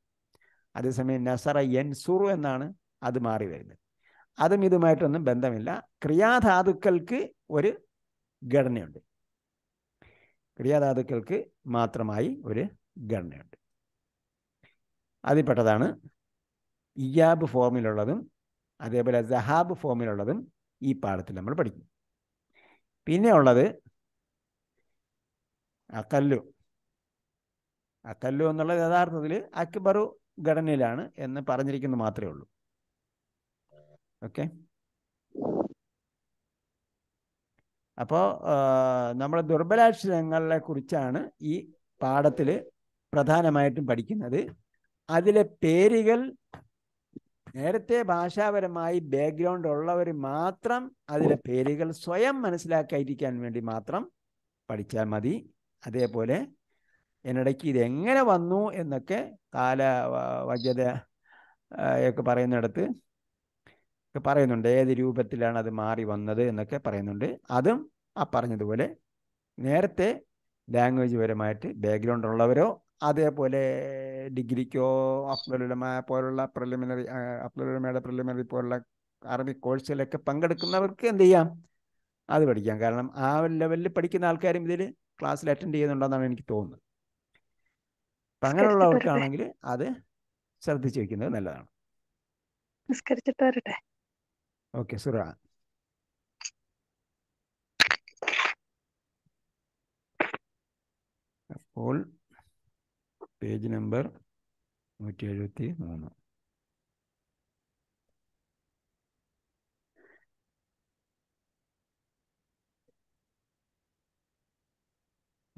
അതേസമയം നസറ യൻസുറു എന്നാണ് അത് മാറി വരുന്നത് അതും ഇതുമായിട്ടൊന്നും ബന്ധമില്ല ക്രിയാധാതുക്കൾക്ക് ഒരു ഘടനയുണ്ട് ക്രിയാധാതുക്കൾക്ക് മാത്രമായി ഒരു ഘടനയുണ്ട് അതിൽപ്പെട്ടതാണ് ഇയാബ് ഫോമിലുള്ളതും അതേപോലെ സഹാബ് ഫോമിലുള്ളതും ഈ പാഠത്തിൽ നമ്മൾ പഠിക്കും പിന്നെ ഉള്ളത് അക്കല്ലു അക്കല്ലു എന്നുള്ളത് യഥാർത്ഥത്തിൽ അക്ബറു ഘടനയിലാണ് എന്ന് പറഞ്ഞിരിക്കുന്നു മാത്രമേ ഉള്ളൂ ഓക്കെ അപ്പോൾ നമ്മുടെ ദുർബലാക്ഷരങ്ങളെ കുറിച്ചാണ് ഈ പാഠത്തിൽ പ്രധാനമായിട്ടും പഠിക്കുന്നത് അതിലെ പേരുകൾ നേരത്തെ ഭാഷാപരമായി ബാക്ക്ഗ്രൗണ്ട് ഉള്ളവർ മാത്രം അതിലെ പേരുകൾ സ്വയം മനസ്സിലാക്കാതിരിക്കാൻ വേണ്ടി മാത്രം പഠിച്ചാൽ മതി അതേപോലെ എന്നിടയ്ക്ക് ഇതെങ്ങനെ വന്നു എന്നൊക്കെ കാല വൈദ്യത ഒക്കെ പറയുന്നിടത്ത് ഒക്കെ പറയുന്നുണ്ട് ഏത് രൂപത്തിലാണ് അത് മാറി വന്നത് എന്നൊക്കെ പറയുന്നുണ്ട് അതും ആ പറഞ്ഞതുപോലെ നേരത്തെ ലാംഗ്വേജ് പരമായിട്ട് ബാക്ക്ഗ്രൗണ്ട് ഉള്ളവരോ അതേപോലെ ഡിഗ്രിക്കോ അഫ്ലുലമ പോലുള്ള പ്രിലിമിനറി അഫ്ലുലമയുടെ പ്രിലിമിനറി പോലുള്ള അറബി കോഴ്സിലൊക്കെ പങ്കെടുക്കുന്നവർക്ക് എന്ത് ചെയ്യാം അത് പഠിക്കാം കാരണം ആ ലെവലിൽ പഠിക്കുന്ന ആൾക്കാരും ഇതിൽ ക്ലാസ്സിൽ അറ്റൻഡ് ചെയ്യുന്നുണ്ടെന്നാണ് എനിക്ക് തോന്നുന്നത് അപ്പം അങ്ങനെയുള്ളവർക്കാണെങ്കിൽ അത് ശ്രദ്ധിച്ചു വയ്ക്കുന്നത് നല്ലതാണ് നിസ്കരിച്ചിട്ട് വരട്ടെ اوكي سرعة أقول بيج نمبر നൂറ്റി مونو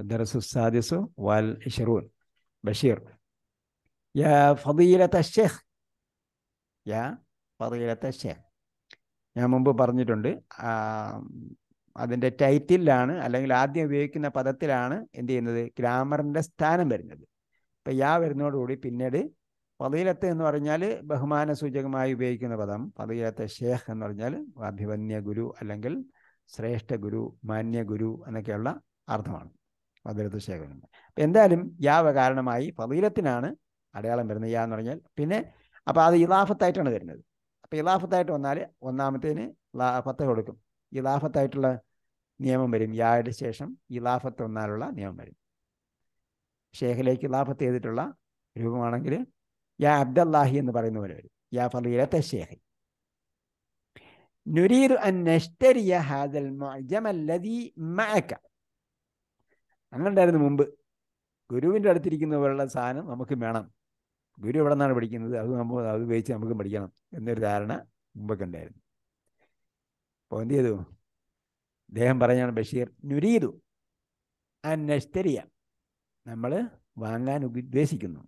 الدرس السادس والعشرون بشير يا فضيلة الشيخ يا فضيلة الشيخ ഞാൻ മുമ്പ് പറഞ്ഞിട്ടുണ്ട് അതിൻ്റെ ടൈറ്റിലാണ് അല്ലെങ്കിൽ ആദ്യം ഉപയോഗിക്കുന്ന പദത്തിലാണ് എന്ത് ചെയ്യുന്നത് ഗ്രാമറിൻ്റെ സ്ഥാനം വരുന്നത് ഇപ്പം യാ വരുന്നതോടുകൂടി പിന്നീട് പതിയിലത്ത് എന്ന് പറഞ്ഞാൽ ബഹുമാന സൂചകമായി ഉപയോഗിക്കുന്ന പദം പതിയിലത്ത് ഷേഖ് എന്ന് പറഞ്ഞാൽ അഭിമന്യ ഗുരു അല്ലെങ്കിൽ ശ്രേഷ്ഠ ഗുരു മാന്യ ഗുരു എന്നൊക്കെയുള്ള അർത്ഥമാണ് പതിലത്ത് ഷേഖ് അപ്പം എന്തായാലും യാവ കാരണമായി പതിയിലത്തിനാണ് അടയാളം വരുന്നത് യാ എന്ന് പറഞ്ഞാൽ പിന്നെ അപ്പോൾ അത് ഇലാഫത്തായിട്ടാണ് വരുന്നത് അപ്പോൾ ഇലാഫത്തായിട്ട് വന്നാൽ ഒന്നാമത്തേന് പത്ത് കൊടുക്കും ഇലാഫത്തായിട്ടുള്ള നിയമം വരും യായുടെ ശേഷം ഇലാഫത്ത് വന്നാലുള്ള നിയമം വരും ഷേഖിലേക്ക് ഇലാഫത്ത് ചെയ്തിട്ടുള്ള രൂപമാണെങ്കിൽ യാ അബ്ദല്ലാഹി എന്ന് പറയുന്ന പോലെ വരും യാ ഫലീലത്തെ ഷേഖി നുരീർ ഹാദൽ അങ്ങനെ ഉണ്ടായിരുന്നു മുമ്പ് ഗുരുവിൻ്റെ അടുത്തിരിക്കുന്ന പോലുള്ള സാധനം നമുക്ക് വേണം ഗുരു എവിടെ നിന്നാണ് പഠിക്കുന്നത് അത് നമ്മൾ അത് ഉപയോഗിച്ച് നമുക്കും പഠിക്കണം എന്നൊരു ധാരണ മുമ്പൊക്കെ ഉണ്ടായിരുന്നു അപ്പോൾ എന്ത് ചെയ്തു അദ്ദേഹം പറഞ്ഞാണ് ബഷീർ നുരീതു അന്നശ്തരിയ നമ്മൾ വാങ്ങാൻ ഉദ്ദേശിക്കുന്നു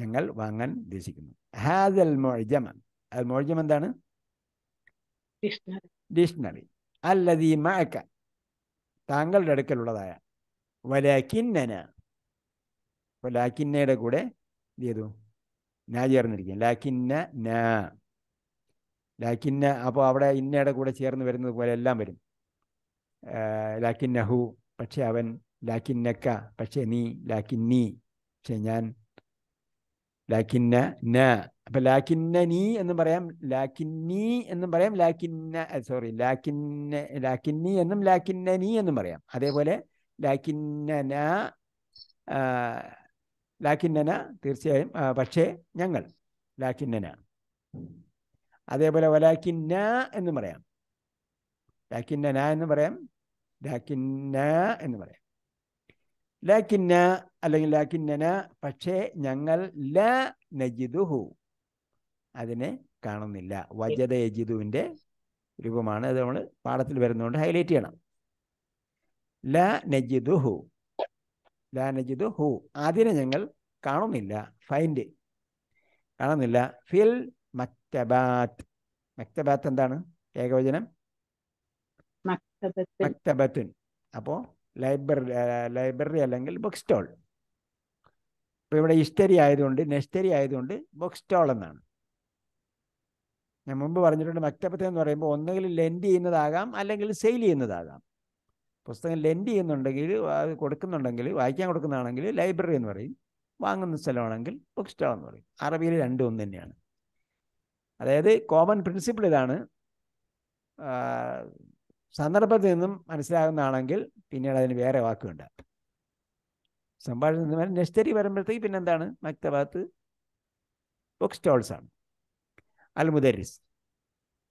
ഞങ്ങൾ വാങ്ങാൻ ഉദ്ദേശിക്കുന്നു അൽ മൊഴജമ അൽ മൊഴജം എന്താണ് ഡിക്ഷണറി അല്ലതീ മാക്ക താങ്കളുടെ അടുക്കലുള്ളതായ വലാക്കിന്നന ലാക്കിന്നയുടെ കൂടെ ചെയ്തു നാ ചേർന്നിരിക്കും ലാക്കിന്ന നാ ലാക്കിന്ന അപ്പോൾ അവിടെ ഇന്നയുടെ കൂടെ ചേർന്ന് വരുന്നത് പോലെ എല്ലാം വരും ലാക്കിന്നഹു പക്ഷെ അവൻ ലാക്കിന്നക്ക പക്ഷെ നീ ലാക്കിന്നി പക്ഷെ ഞാൻ ലാക്കിന്ന ന അപ്പം ലാക്കിന്ന നീ എന്നും പറയാം ലാക്കിന്നി എന്നും പറയാം ലാക്കിന്ന സോറി ലാക്കിന്ന ലാക്കിന്നി എന്നും ലാക്കിന്ന നീ എന്നും പറയാം അതേപോലെ ലാക്കിന്ന ന ലാക്കിന്നന തീർച്ചയായും പക്ഷേ ഞങ്ങൾ ലാക്കിന്നന അതേപോലെ വലാക്കിന്ന എന്ന് പറയാം ലാക്കിന്നന എന്ന് പറയാം ലാക്കിന്ന എന്ന് പറയാം ലാക്കിന്ന അല്ലെങ്കിൽ ലാക്കിന്നന പക്ഷേ ഞങ്ങൾ ല നജിദുഹു അതിനെ കാണുന്നില്ല വജത യജിദുവിൻ്റെ രൂപമാണ് അത് നമ്മൾ പാഠത്തിൽ വരുന്നതുകൊണ്ട് ഹൈലൈറ്റ് ചെയ്യണം ല നജിദുഹു ലാനജിത് ഹു അതിനെ ഞങ്ങൾ കാണുന്നില്ല ഫൈൻഡ് കാണുന്നില്ല ഫിൽ മക്തബാത്ത് മക്തബാത്ത് എന്താണ് ഏകവചനം മക്തബത്തുൻ അപ്പോൾ ലൈബ്രറി ലൈബ്രറി അല്ലെങ്കിൽ ബുക്ക് സ്റ്റോൾ ഇപ്പോൾ ഇവിടെ ഇസ്റ്റരി ആയതുകൊണ്ട് നെസ്റ്റരി ആയതുകൊണ്ട് ബുക്ക് സ്റ്റോൾ എന്നാണ് ഞാൻ മുമ്പ് പറഞ്ഞിട്ടുണ്ട് മക്തബത്ത് എന്ന് പറയുമ്പോൾ ഒന്നുകിൽ ലെൻഡ് ചെയ്യുന്നതാകാം അല്ലെങ്കിൽ സെയിൽ ചെയ്യുന്നതാകാം പുസ്തകം ലെൻഡ് ചെയ്യുന്നുണ്ടെങ്കിൽ കൊടുക്കുന്നുണ്ടെങ്കിൽ വായിക്കാൻ കൊടുക്കുന്നതാണെങ്കിൽ ലൈബ്രറി എന്ന് പറയും വാങ്ങുന്ന സ്ഥലമാണെങ്കിൽ ബുക്ക് സ്റ്റാൾ എന്ന് പറയും അറബിയിൽ രണ്ടും ഒന്ന് തന്നെയാണ് അതായത് കോമൺ പ്രിൻസിപ്പിൾ ഇതാണ് സന്ദർഭത്തിൽ നിന്നും മനസ്സിലാകുന്നതാണെങ്കിൽ പിന്നീട് അതിന് വേറെ വാക്കുണ്ട് സംഭാഷണത്തിൽ നെസ്റ്ററി വരുമ്പോഴത്തേക്ക് പിന്നെന്താണ് മക്തബാത്ത് ബുക്ക് സ്റ്റോൾസാണ് അൽ മുദരിസ്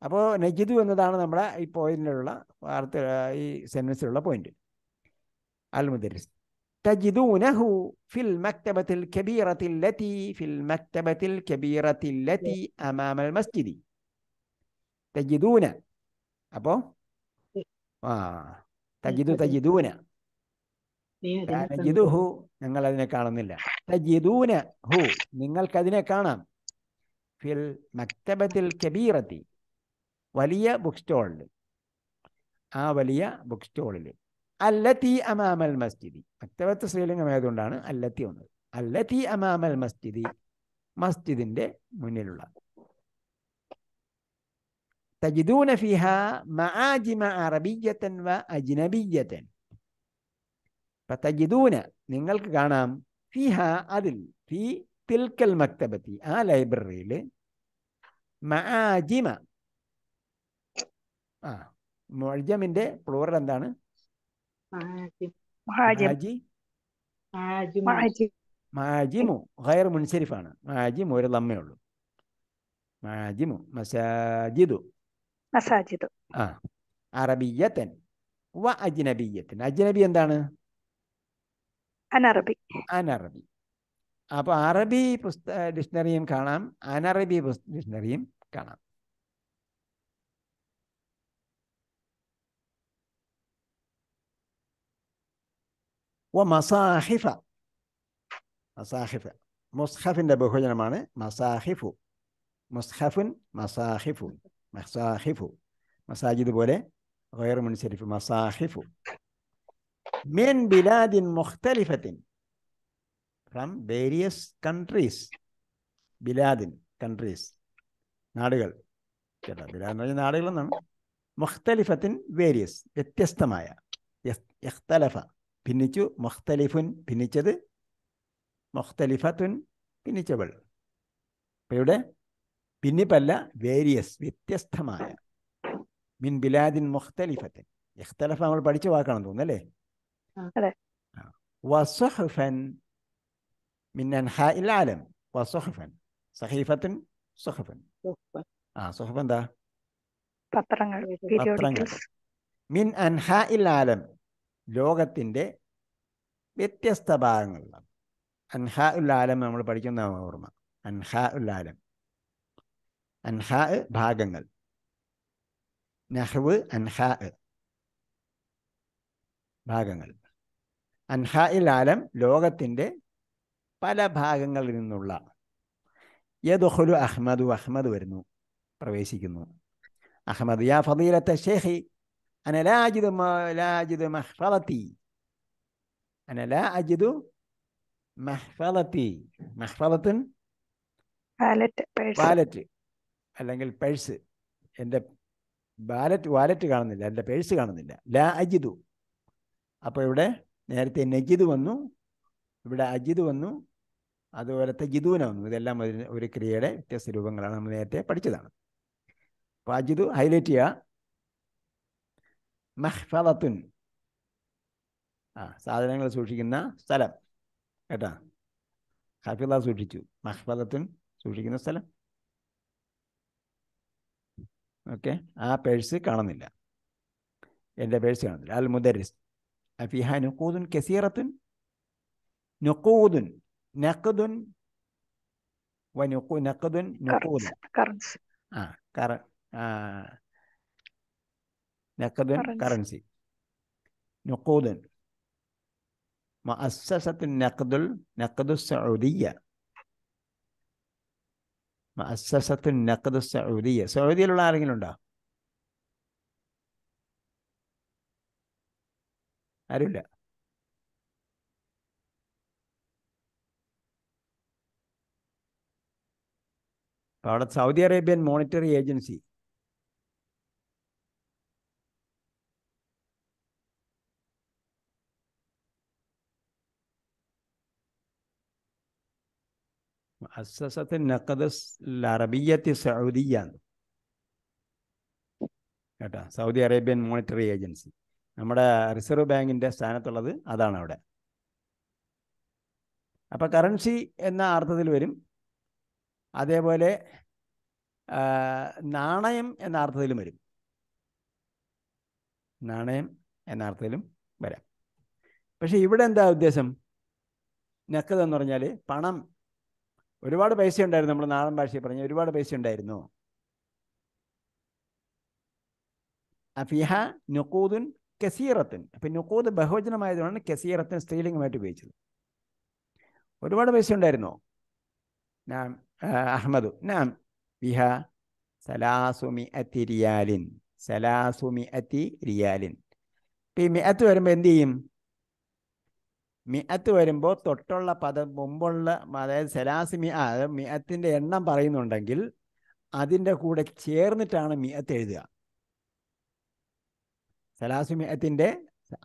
അപ്പോൾ നജിതു എന്നതാണ് നമ്മുടെ ഈ പോയിന്റിലുള്ള വാർത്ത ഈ സെൻറ്റൻസിലുള്ള പോയിന്റ് അൽ മുദരിസ് تجدونه في المكتبة الكبيرة التي في المكتبة الكبيرة التي أمام المسجد تجدون أبو آه تجد تجدون തജിദുഹു ഞങ്ങൾ അതിനെ കാണുന്നില്ല തജിദൂന ഹു കാണാം ഫിൽ മക്തബത്തിൽ കബീറത്തി വലിയ ബുക്ക് സ്റ്റോളിൽ ആ വലിയ ബുക്ക് സ്റ്റോളിൽ അല്ലത്തി അമാമൽ മസ്ജിദി മക്തവത്ത് ശ്രീലിംഗമായതുകൊണ്ടാണ് അല്ലത്തി വന്നത് അല്ലത്തി അമാമൽ മസ്ജിദി മസ്ജിദിൻ്റെ മുന്നിലുള്ള തജിദൂന ഫിഹ മആജിമ അറബിയത്തൻ വ അജ്നബിയത്തൻ തജിദൂന നിങ്ങൾക്ക് കാണാം ഫിഹ അതിൽ ഫി തിൽക്കൽ മക്തബത്തി ആ ലൈബ്രറിയിൽ മആജിമ ആ മൊഴജമിന്റെ പ്ലൂറൽ എന്താണ് മാജിമു ഹയർ മുൻസരിഫാണ് മാജിമു ഒരു ലമ്മയുള്ളൂ മാജിമു മസാജിദു മസാജിദു ആ അറബിയത്തൻ വ അജ്നബിയത്തൻ അജ്നബി എന്താണ് അനറബി അനറബി അപ്പോൾ അറബി പുസ്തക ഡിക്ഷണറിയും കാണാം അനറബി ഡിക്ഷണറിയും കാണാം ومصاحف مصاحف مصحف ده بيخرج معنى مصاحف مصحف مصاحف مصاحف مساجد بوله غير منسلف مصاحف من بلاد مختلفة from various countries بلاد countries നാടുകൾ കേട്ടോ ബിലാദ് എന്ന് പറഞ്ഞാൽ നാടുകളെന്നാണ് മുഖ്തലിഫത്തിൻ ഭിന്നിച്ചു മഖ്തലിഫുൻ ഭിന്നിച്ചത് മഖ്തലിഫത്തുൻ ഭിന്നിച്ചവൾ അപ്പം ഇവിടെ ഭിന്നിപ്പല്ല വേരിയസ് വ്യത്യസ്തമായ മിൻ ബിലാദിൻ മുഖ്തലിഫത്തിൻ ഇഖ്തലഫ് നമ്മൾ പഠിച്ച വാക്കാണെന്ന് തോന്നുന്നല്ലേ വസുഹഫൻ മിൻ അൻഹാഇൽ ആലം ആ പത്രങ്ങൾ മിൻ അൻഹാഇൽ ആലം ലോകത്തിൻ്റെ വ്യത്യസ്ത ഭാഗങ്ങളിലാണ് അൻഹാ ഉല്ലാലം നമ്മൾ പഠിക്കുന്ന ഓർമ്മ അൻഹാ ഉല്ലാലം അൻഹാ ഭാഗങ്ങൾ നെഹ്റു അൻഹാ ഭാഗങ്ങൾ അൻഹാ ആലം ലോകത്തിൻ്റെ പല ഭാഗങ്ങളിൽ നിന്നുള്ള യദുഹുലു അഹ്മദു അഹ്മദ് വരുന്നു പ്രവേശിക്കുന്നു അഹമ്മദ് യാ ഫദീലത്തെ ഷേഹി أنا لا أجد ما لا أجد محفظتي أنا لا أجد محفظتي محفظة വാലറ്റ് അല്ലെങ്കിൽ പേഴ്സ് എൻ്റെ ബാലറ്റ് വാലറ്റ് കാണുന്നില്ല എൻ്റെ പേഴ്സ് കാണുന്നില്ല ലാ അജിതു അപ്പോൾ ഇവിടെ നേരത്തെ നജിദ് വന്നു ഇവിടെ അജിത് വന്നു അതുപോലെ തജിദൂന വന്നു ഇതെല്ലാം ഒരു ക്രിയയുടെ വ്യത്യസ്ത രൂപങ്ങളാണ് നമ്മൾ നേരത്തെ പഠിച്ചതാണ് അപ്പോൾ അജിതു ഹൈലൈറ്റ് ചെയ്യുക മഹ്ഫലത്തുൻ ആ സാധനങ്ങൾ സൂക്ഷിക്കുന്ന സ്ഥലം കേട്ടാ ഹഫില സൂക്ഷിച്ചു മഹ്ഫലത്തുൻ സൂക്ഷിക്കുന്ന സ്ഥലം ഓക്കെ ആ പേഴ്സ് കാണുന്നില്ല എൻ്റെ പേഴ്സ് കാണുന്നില്ല അൽ മുദരിസ് അഫിഹ നുക്കൂദുൻ കസീറത്തുൻ നുക്കൂദുൻ നഖദുൻ വനുക്കു നഖദുൻ നുക്കൂദുൻ ആ കറ نقدا currency نقودا مؤسسة النقد النقد السعودية مؤسسة النقد السعودية سعودية لولا ആരെങ്കിലും ഉണ്ടോ ആരുമില്ല അവിടെ സൗദി അറേബ്യൻ മോണിറ്ററി ഏജൻസി مؤسسة النقد العربية السعودية കേട്ടോ സൗദി അറേബ്യൻ മോണിറ്ററി ഏജൻസി നമ്മുടെ റിസർവ് ബാങ്കിൻ്റെ സ്ഥാനത്തുള്ളത് അതാണ് അവിടെ അപ്പോൾ കറൻസി എന്ന അർത്ഥത്തിൽ വരും അതേപോലെ നാണയം എന്ന അർത്ഥത്തിലും വരും നാണയം എന്ന അർത്ഥത്തിലും വരാം പക്ഷേ ഇവിടെ എന്താ ഉദ്ദേശം നക്കത് എന്ന് പറഞ്ഞാൽ പണം ഒരുപാട് പൈസ ഉണ്ടായിരുന്നു നമ്മൾ നാടൻ ഭാഷയിൽ പറഞ്ഞ ഒരുപാട് പൈസ ഉണ്ടായിരുന്നു അഫിഹ നുക്കൂദുൻ കസീറത്തിൻ അപ്പം നുക്കൂദ് ബഹുവചനമായതുകൊണ്ടാണ് കസീറത്തിൻ സ്ത്രീലിംഗമായിട്ട് ഉപയോഗിച്ചത് ഒരുപാട് പൈസ ഉണ്ടായിരുന്നോ നാം അഹമ്മദ് നാം വിഹ സലാസുമി അത്തി റിയാലിൻ സലാസുമി അത്തി റിയാലിൻ ഈ വരുമ്പോൾ എന്ത് ചെയ്യും മിഅത്ത് വരുമ്പോൾ തൊട്ടുള്ള പദം മുമ്പുള്ള അതായത് സലാസി മി അതായത് മിഅത്തിൻ്റെ എണ്ണം പറയുന്നുണ്ടെങ്കിൽ അതിൻ്റെ കൂടെ ചേർന്നിട്ടാണ് മിഅത്ത് എഴുതുക സലാസി മിഅത്തിൻ്റെ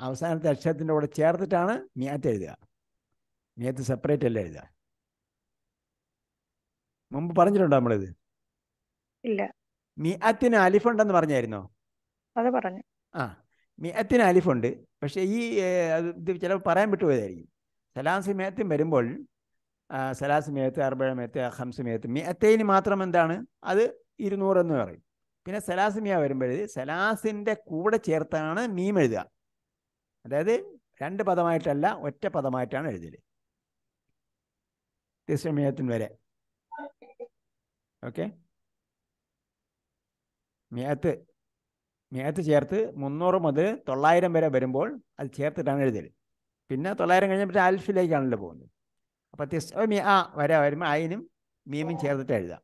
അവസാനത്തെ അക്ഷരത്തിൻ്റെ കൂടെ ചേർത്തിട്ടാണ് മിഅത്ത് എഴുതുക മിയത്ത് സെപ്പറേറ്റ് അല്ല എഴുതുക മുമ്പ് പറഞ്ഞിട്ടുണ്ടോ നമ്മളിത് ഇല്ല മിഅത്തിന് അലിഫുണ്ടെന്ന് പറഞ്ഞായിരുന്നോ അത് പറഞ്ഞു ആ മേത്തിന് അലിഫുണ്ട് പക്ഷേ ഈ ഇത് ചിലപ്പോൾ പറയാൻ വിട്ടുപോയതായിരിക്കും സലാസ് മേത്തും വരുമ്പോൾ സലാസ് മേത്ത് അർബഴ മേത്ത് ഹംസ് മേത്ത് മേത്തേന് മാത്രം എന്താണ് അത് ഇരുന്നൂറ് എന്ന് പറയും പിന്നെ സലാസിമിയ വരുമ്പോഴേ സലാസിൻ്റെ കൂടെ ചേർത്താണ് മീം എഴുതുക അതായത് രണ്ട് പദമായിട്ടല്ല ഒറ്റ പദമായിട്ടാണ് എഴുതൽ തിസ്മിയത്തിന് വരെ ഓക്കെ മേത്ത് മേത്ത് ചേർത്ത് മുന്നൂറ് മുതൽ തൊള്ളായിരം വരെ വരുമ്പോൾ അത് ചേർത്തിട്ടാണ് എഴുതൽ പിന്നെ തൊള്ളായിരം കഴിഞ്ഞപ്പോൾ അൽഫിലേക്കാണല്ലോ പോകുന്നത് അപ്പം തിസ് മീ ആ വരെ വരുമ്പോൾ അതിനും മീമും ചേർത്തിട്ട് എഴുതാം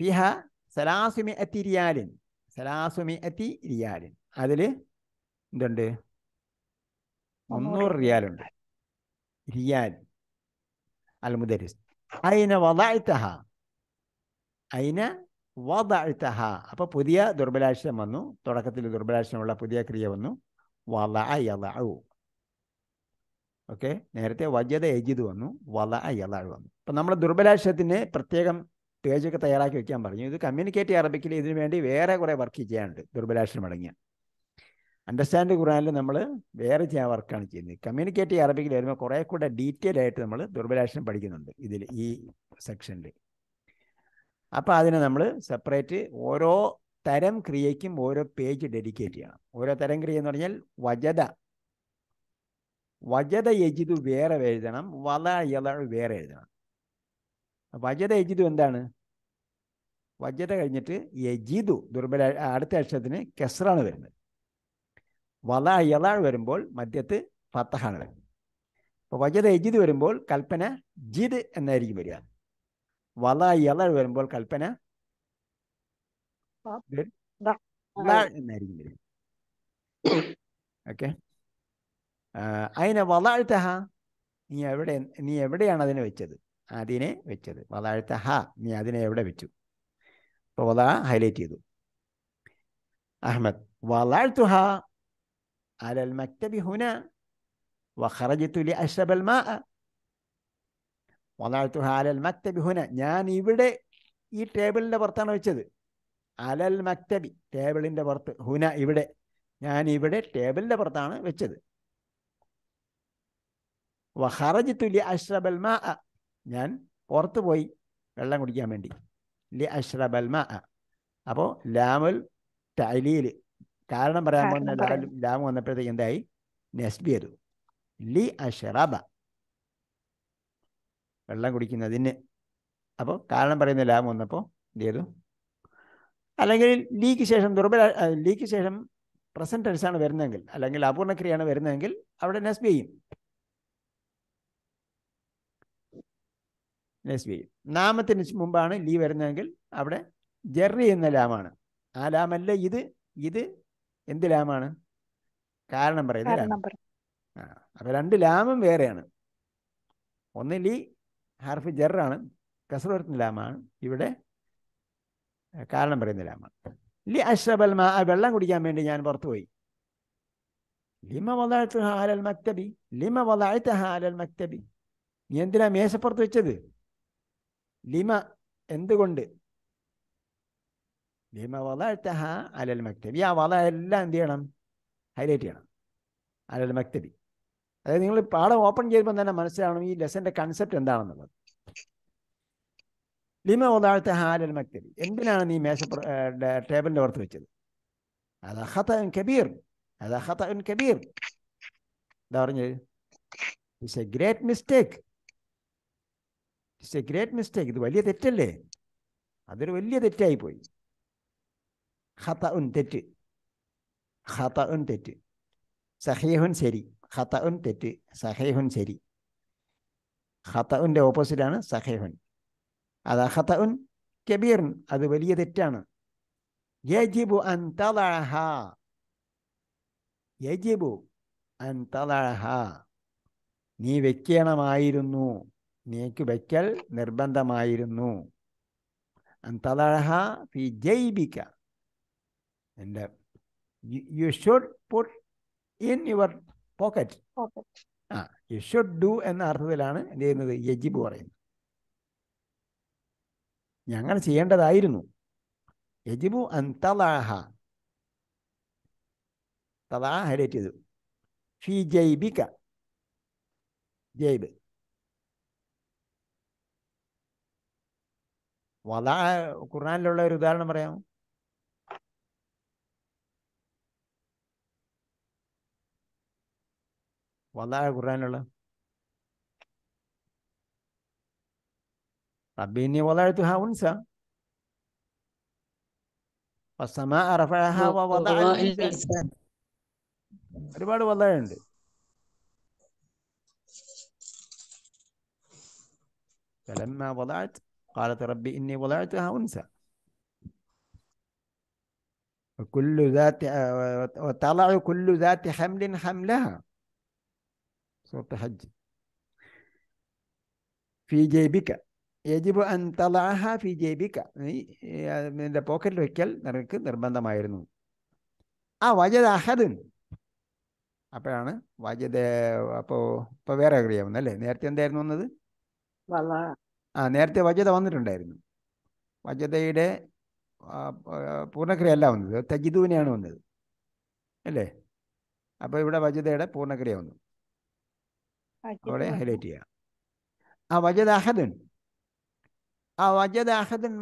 ഫിഹ സലാസുമി അത്തി റിയാലിൻ സലാസുമി അത്തി റിയാലിൻ അതിൽ എന്തുണ്ട് മുന്നൂറ് റിയാലുണ്ട് റിയാൽ അൽമുദരിസ് മുദരിസ് അയിന വലായിത്തഹ അയിന വദഅതഹ അപ്പോൾ പുതിയ ദുർബലാശയം വന്നു തുടക്കത്തിൽ ദുർബലാശയമുള്ള പുതിയ ക്രിയ വന്നു വലഅ യലഉ ഓക്കെ നേരത്തെ വജദ എജിത് വന്നു വലഅ അയലാഴ് വന്നു അപ്പൊ നമ്മൾ ദുർബലാശയത്തിന് പ്രത്യേകം പേജൊക്കെ തയ്യാറാക്കി വെക്കാൻ പറഞ്ഞു ഇത് കമ്മ്യൂണിക്കേറ്റ് അറബിക്കിൽ ഇതിനു വേണ്ടി വേറെ കുറേ വർക്ക് ചെയ്യാനുണ്ട് ദുർബലാശയം അടങ്ങിയ അണ്ടർസ്റ്റാൻഡ് ഖുറാനിൽ നമ്മൾ വേറെ ചെയ്യാൻ വർക്കാണ് ചെയ്യുന്നത് കമ്മ്യൂണിക്കേറ്റ് അറബിക്കിൽ വരുമ്പോൾ കുറെ കൂടെ ഡീറ്റെയിൽ ആയിട്ട് നമ്മൾ ദുർബലാശയം പഠിക്കുന്നുണ്ട് ഇതിൽ ഈ സെക്ഷനിൽ അപ്പോൾ അതിനെ നമ്മൾ സെപ്പറേറ്റ് ഓരോ തരം ക്രിയയ്ക്കും ഓരോ പേജ് ഡെഡിക്കേറ്റ് ചെയ്യണം ഓരോ തരം ക്രിയ എന്ന് പറഞ്ഞാൽ വജത വജത യജിതു വേറെ എഴുതണം വല യലു വേറെ എഴുതണം വജത യജിതു എന്താണ് വജത കഴിഞ്ഞിട്ട് യജിതു ദുർബല അടുത്ത അക്ഷരത്തിന് കെസറാണ് വരുന്നത് വല യലാൾ വരുമ്പോൾ മധ്യത്ത് ഫത്തഹാണ് വരുന്നത് അപ്പോൾ വജത യജിത് വരുമ്പോൾ കൽപ്പന ജിത് എന്നായിരിക്കും വരിക വല ഇല വരുമ്പോൾ കൽപ്പന ഓക്കെ അതിനെ വളാഴ്ത്തഹ നീ എവിടെ നീ എവിടെയാണ് അതിനെ വെച്ചത് അതിനെ വെച്ചത് വളാഴ്ത്തഹ നീ അതിനെ എവിടെ വെച്ചു അപ്പോൾ വല ഹൈലൈറ്റ് ചെയ്തു അഹമ്മദ് വളാഴ്ത്തുഹ അലൽ മക്തബി ഹുന വഹറജിത്തുലി അഷബൽ മാ മാഅ വലാഴ്ത്തു ഹാലൽ മക്തബി ഹുന ഞാൻ ഇവിടെ ഈ ടേബിളിൻ്റെ പുറത്താണ് വെച്ചത് അലൽ മക്തബി ടേബിളിൻ്റെ പുറത്ത് ഹുന ഇവിടെ ഞാൻ ഇവിടെ ടേബിളിൻ്റെ പുറത്താണ് വെച്ചത് വഹറജ് തുല്യ അഷ്റബൽ മാ ഞാൻ പുറത്ത് പോയി വെള്ളം കുടിക്കാൻ വേണ്ടി ലി അഷ്റബൽ മാ അപ്പോൾ ലാമുൽ ടൈലിയിൽ കാരണം പറയാൻ പോകുന്ന ലാം വന്നപ്പോഴത്തേക്ക് എന്തായി നെസ്ബി ലി അഷറബ വെള്ളം കുടിക്കുന്നതിന് അപ്പോൾ കാരണം പറയുന്ന ലാഭം വന്നപ്പോൾ എന്ത് ചെയ്തു അല്ലെങ്കിൽ ലീക്ക് ശേഷം ദുർബല ലീക്ക് ശേഷം പ്രസൻറ്റൻസ് ആണ് വരുന്നതെങ്കിൽ അല്ലെങ്കിൽ അപൂർണക്രിയാണ് വരുന്നതെങ്കിൽ അവിടെ നെസ് ചെയ്യും നെസ് ചെയ്യും നാമത്തിന് മുമ്പാണ് ലീ വരുന്നതെങ്കിൽ അവിടെ ജെറി എന്ന ലാമാണ് ആ ലാമല്ല ഇത് ഇത് എന്ത് ലാമാണ് കാരണം പറയുന്നത് ആ അപ്പൊ രണ്ട് ലാമം വേറെയാണ് ഒന്ന് ലീ ഹർഫ് കസർ വരുത്തുന്ന ലാമാണ് ഇവിടെ കാരണം പറയുന്ന ലാമാണ് ലി അഷ്റബൽ വെള്ളം കുടിക്കാൻ വേണ്ടി ഞാൻ പുറത്തുപോയി ലിമ വലാഴ്ത്ത് ഹാലൽ മക്തബി ലിമ വലാഴ്ത്ത് ഹാലൽ മക്തബി നീ എന്തിനാ മേശപ്പുറത്ത് വെച്ചത് ലിമ എന്തുകൊണ്ട് ലിമ ഹാ അലൽ മക്തബി ആ വല എല്ലാം എന്ത് ചെയ്യണം ഹൈലൈറ്റ് ചെയ്യണം അലൽ മക്തബി അതായത് നിങ്ങൾ പാഠം ഓപ്പൺ ചെയ്യുമ്പോൾ തന്നെ മനസ്സിലാവണം ഈ ലെസന്റെ കൺസെപ്റ്റ് എന്താണെന്നുള്ളത് ലിമ ഒന്നാഴത്തെ ഹാലൽ മക്തബി എന്തിനാണ് നീ മേശ ടേബിളിന്റെ പുറത്ത് വെച്ചത് അതഹത്ത കബീർ അതഹത്ത അഹത്ത കബീർ എന്താ പറഞ്ഞത് it's a great mistake it's a great mistake ഇത് വലിയ തെറ്റല്ലേ അതൊരു വലിയ പോയി ഹത്ത ഉൻ തെറ്റ് ഹത്ത ഉൻ തെറ്റ് സഹീഹുൻ ശരി ഖത്തഉൻ തെറ്റ് സഹേഹുൻ ശരി ഖത്തഉൻ്റെ ഓപ്പോസിറ്റാണ് സഹേഹുൻ അത് ഹത്തഉൻ കബീറൻ അത് വലിയ തെറ്റാണ് യജിബു അൻ തളഹ യജിബു അൻ തളഹ നീ വെക്കണമായിരുന്നു നീക്ക് വെക്കൽ നിർബന്ധമായിരുന്നു തളഹ ഫി ജൈബിക എൻ്റെ you should put in your pocket ആ യു ഷുഡ് ഡു എന്ന അർത്ഥത്തിലാണ് എന്ത് ചെയ്യുന്നത് യജിബ് പറയുന്നത് ഞങ്ങൾ ചെയ്യേണ്ടതായിരുന്നു യജിബു അന്തലാഹ തലാ ഹൈലൈറ്റ് ചെയ്തു ഫി ജൈബിക ജൈബ് വല ഖുറാനിലുള്ള ഒരു ഉദാഹരണം പറയാമോ والله قرانولا ربي إني ولدتها أنثى والسماء رفعها ووضع الميزان الإنسان والله വള്ളയുണ്ട് فلما وضعت قالت ربي إني وضعتها أنثى وكل ذات وطلع كل ذات حمل حملها سورة حج في جيبك യജിബ് തലാഹ ഫി ജേബിക്ക നീ നിന്റെ പോക്കറ്റിൽ വെക്കൽ നിനക്ക് നിർബന്ധമായിരുന്നു ആ വജദ് അഹദ് അപ്പോഴാണ് വജദ് അപ്പോൾ ഇപ്പൊ വേറെ അറിയാവുന്ന അല്ലേ നേരത്തെ എന്തായിരുന്നു വന്നത് ആ നേരത്തെ വജദ വന്നിട്ടുണ്ടായിരുന്നു വജദയുടെ അല്ല വന്നത് തജിദൂവിനെയാണ് വന്നത് അല്ലേ അപ്പോൾ ഇവിടെ വജദയുടെ പൂർണ്ണക്രിയ വന്നു അവിടെ ഹൈലൈറ്റ് ചെയ്യാം ആ വജദ് അഹദൻ ആ വജദ് അഹദൻ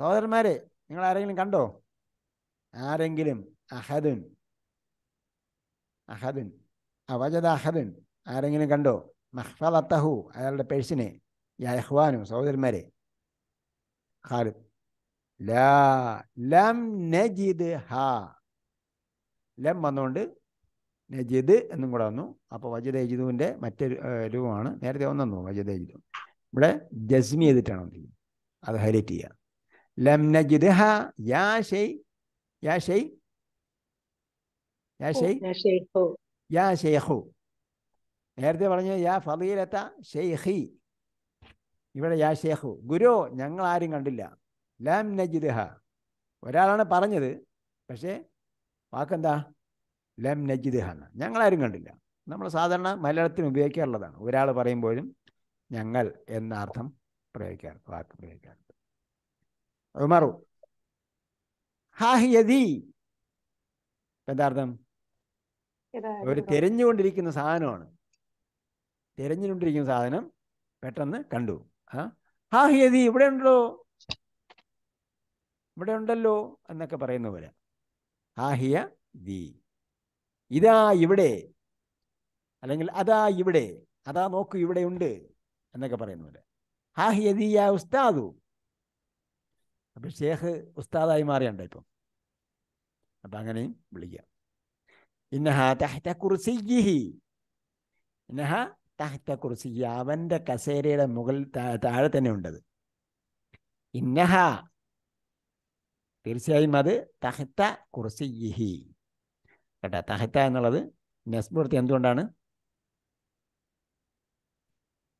സഹോദരന്മാരെ നിങ്ങൾ ആരെങ്കിലും കണ്ടോ ആരെങ്കിലും അഹദൻ അഹദൻ ആ വജദ് അഹദൻ ആരെങ്കിലും കണ്ടോ മഹ്ഫലത്തഹു അയാളുടെ പേഴ്സിനെ യഹ്വാനു സഹോദരന്മാരെ ഖാലിദ് ലാ ലം നജിദ് ഹ ലം വന്നുകൊണ്ട് നജിദ് എന്നും കൂടെ വന്നു അപ്പോൾ വജദ മറ്റൊരു രൂപമാണ് നേരത്തെ ഒന്നു വജദ ഇവിടെ ജസ്മി ചെയ്തിട്ടാണ് വന്നിരിക്കുന്നത് അത് ഹൈലൈറ്റ് ചെയ്യുക ലം നജിദ് ഹ യാ ഷെയ് യാ ഷെയ് യാ ഷെയ് യാ ഷെയ്ഹു നേരത്തെ പറഞ്ഞു യാ ഫലീലത്ത ഷെയ്ഹി ഇവിടെ യാ ഷെയ്ഹു ഗുരു ഞങ്ങൾ ആരും കണ്ടില്ല ലം നജിദ് ഹ ഒരാളാണ് പറഞ്ഞത് പക്ഷേ വാക്കെന്താ ലം നജിദ്ഹ ഞങ്ങളാരും കണ്ടില്ല നമ്മൾ സാധാരണ മലയാളത്തിന് ഉപയോഗിക്കാറുള്ളതാണ് ഒരാൾ പറയുമ്പോഴും ഞങ്ങൾ എന്ന അർത്ഥം പ്രയോഗിക്കാറുണ്ട് വാക്ക് പ്രയോഗിക്കാറുണ്ട് മാറൂ ഹാഹിയതി എന്താർത്ഥം ഒരു തിരഞ്ഞുകൊണ്ടിരിക്കുന്ന സാധനമാണ് തിരഞ്ഞുകൊണ്ടിരിക്കുന്ന സാധനം പെട്ടെന്ന് കണ്ടു ഹാഹിയതി ഇവിടെ ഉണ്ടല്ലോ ഇവിടെ ഉണ്ടല്ലോ എന്നൊക്കെ പറയുന്ന പോലെ ഹാഹിയ ദീ ഇതാ ഇവിടെ അല്ലെങ്കിൽ അതാ ഇവിടെ അതാ നോക്കൂ ഇവിടെ ഉണ്ട് എന്നൊക്കെ പറയുന്നുണ്ട് ഹാ യദീയ ഉസ്താദു അപ്പൊ ഷേഖ് ഉസ്താദായി മാറിയണ്ട ഇപ്പം അപ്പൊ അങ്ങനെയും വിളിക്കാം ഇന്നഹ തഹ്ത കുർസിഹി ഇന്നഹ തഹ്ത കുർസിഹി അവന്റെ കസേരയുടെ മുകൾ താഴെ തന്നെ ഉണ്ടത് ഇന്നഹ തീർച്ചയായും അത് തഹ്ത കുർസിഹി കേട്ടോ തഹത്ത എന്നുള്ളത് നസ്ബുർത്തി എന്തുകൊണ്ടാണ്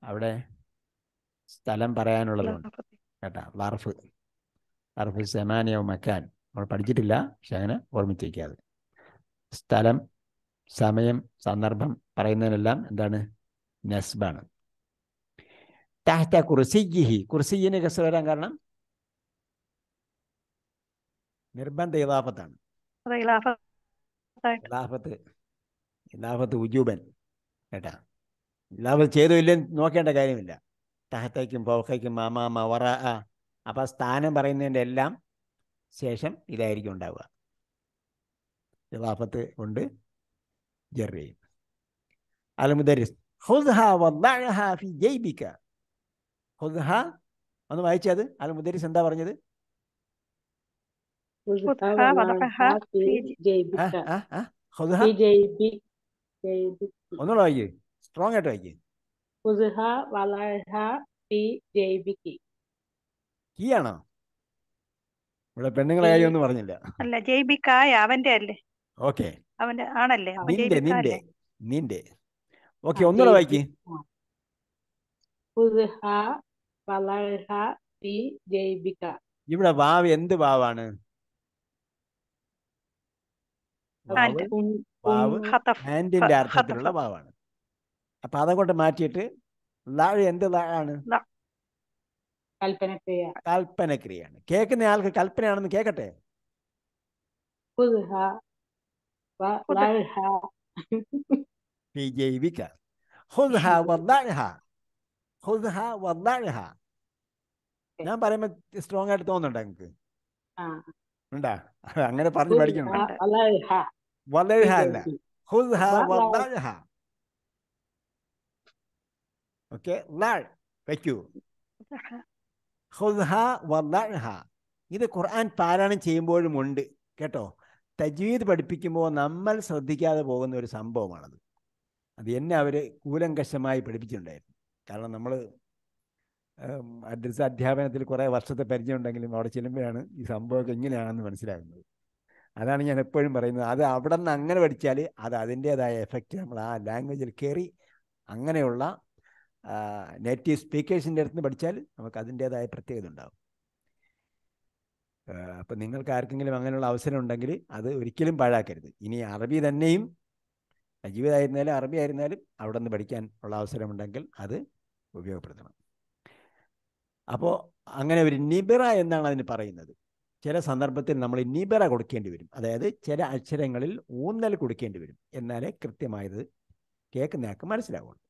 അവിടെ സ്ഥലം പറയാനുള്ളതുകൊണ്ട് കേട്ടാ വർഫ് വർഫ് സെമാനിയോ മക്കാൻ നമ്മൾ പഠിച്ചിട്ടില്ല പക്ഷെ അങ്ങനെ ഓർമ്മിച്ചിരിക്കാതെ സ്ഥലം സമയം സന്ദർഭം പറയുന്നതിനെല്ലാം എന്താണ് നസ്ബാണ് താഹത്ത കുർസിഹി കുർസിയിന് വരാൻ കാരണം നിർബന്ധ ഇതാഫത്താണ് ഖിലാഫത്ത് ഖിലാഫത്ത് ഉജൂബൻ കേട്ടാ ഇലാഫത്ത് ചെയ്തോ ഇല്ലെന്ന് നോക്കേണ്ട കാര്യമില്ല തഹത്തേക്കും പോക്കും മാമ മവറ ആ അപ്പം സ്ഥാനം പറയുന്നതിൻ്റെ എല്ലാം ശേഷം ഇതായിരിക്കും ഉണ്ടാവുക ഇലാഫത്ത് കൊണ്ട് ജെറിയും അൽമുദരിസ് ഒന്ന് വായിച്ചത് അലമുദരിസ് എന്താ പറഞ്ഞത് خذها وضعها في جيبك ها ها ها خذها في جيبك جيبك ഒന്നുകൂടെ വായിക്കേ സ്ട്രോങ് ആയിട്ട് വായിക്കേ ഖുദ്ഹ വളഹ ഫി ജൈബിക് കീ ആണോ ഇവിടെ പെണ്ണുങ്ങളെ ആയി ഒന്നും പറഞ്ഞില്ല അല്ല ജൈബിക്കായ അവന്റെ അല്ലേ ഓക്കെ അവന്റെ ആണല്ലേ നിന്റെ നിന്റെ നിന്റെ ഓക്കെ ഒന്നുകൂടെ വായിക്കേ ഖുദ്ഹ വളഹ ഫി ജൈബിക ഇവിടെ വാവ് എന്ത് വാവാണ് വാവ് അർത്ഥത്തിലുള്ള വാവാണ് അപ്പൊ അതങ്ങോട്ട് മാറ്റിയിട്ട് ലാഴ് എന്ത് ലാഴാണ് കൽപ്പനക്രിയാണ് കേൾക്കുന്ന ആൾക്ക് കൽപ്പനയാണെന്ന് കേക്കട്ടെ ഞാൻ പറയുമ്പോ സ്ട്രോങ് ആയിട്ട് തോന്നുന്നുണ്ടോ നിങ്ങക്ക് ഉണ്ടാ അങ്ങനെ പറഞ്ഞു പഠിക്കണം വളരുഹാന ഖുദ്ഹ വദഅഹ ഓക്കേ ലാൾ വെക്കൂ ഖുദ്ഹ വദഅഹ ഇത് ഖുർആൻ പാരായണം ചെയ്യുമ്പോഴും ഉണ്ട് കേട്ടോ തജ്വീദ് പഠിപ്പിക്കുമ്പോൾ നമ്മൾ ശ്രദ്ധിക്കാതെ പോകുന്ന ഒരു സംഭവമാണത് അത് എന്നെ അവർ കൂലങ്കശമായി പഠിപ്പിച്ചിട്ടുണ്ടായിരുന്നു കാരണം നമ്മൾ അധ്യാപനത്തിൽ കുറേ വർഷത്തെ പരിചയമുണ്ടെങ്കിലും അവിടെ ചെല്ലുമ്പോഴാണ് ഈ സംഭവമൊക്കെ ഇങ്ങനെയാണെന്ന് മനസ്സിലാകുന്നത് അതാണ് ഞാൻ എപ്പോഴും പറയുന്നത് അത് അവിടെ നിന്ന് അങ്ങനെ പഠിച്ചാൽ അത് അതിൻ്റേതായ എഫക്റ്റ് നമ്മൾ ആ ലാംഗ്വേജിൽ കയറി അങ്ങനെയുള്ള നേറ്റീവ് സ്പീക്കേഴ്സിൻ്റെ അടുത്ത് നിന്ന് പഠിച്ചാൽ നമുക്ക് അതിൻ്റേതായ പ്രത്യേകത ഉണ്ടാകും അപ്പം നിങ്ങൾക്ക് ആർക്കെങ്കിലും അങ്ങനെയുള്ള അവസരം ഉണ്ടെങ്കിൽ അത് ഒരിക്കലും പാഴാക്കരുത് ഇനി അറബി തന്നെയും ജീവിതമായിരുന്നാലും അറബി ആയിരുന്നാലും അവിടെ നിന്ന് പഠിക്കാൻ ഉള്ള അവസരമുണ്ടെങ്കിൽ അത് ഉപയോഗപ്പെടുത്തണം അപ്പോൾ അങ്ങനെ ഒരു നിബിറ എന്നാണ് അതിന് പറയുന്നത് ചില സന്ദർഭത്തിൽ നമ്മൾ നിബറ കൊടുക്കേണ്ടി വരും അതായത് ചില അക്ഷരങ്ങളിൽ ഊന്നൽ കൊടുക്കേണ്ടി വരും എന്നാലേ കൃത്യമായത് കേൾക്കുന്നയാൾക്ക് മനസ്സിലാവുള്ളൂ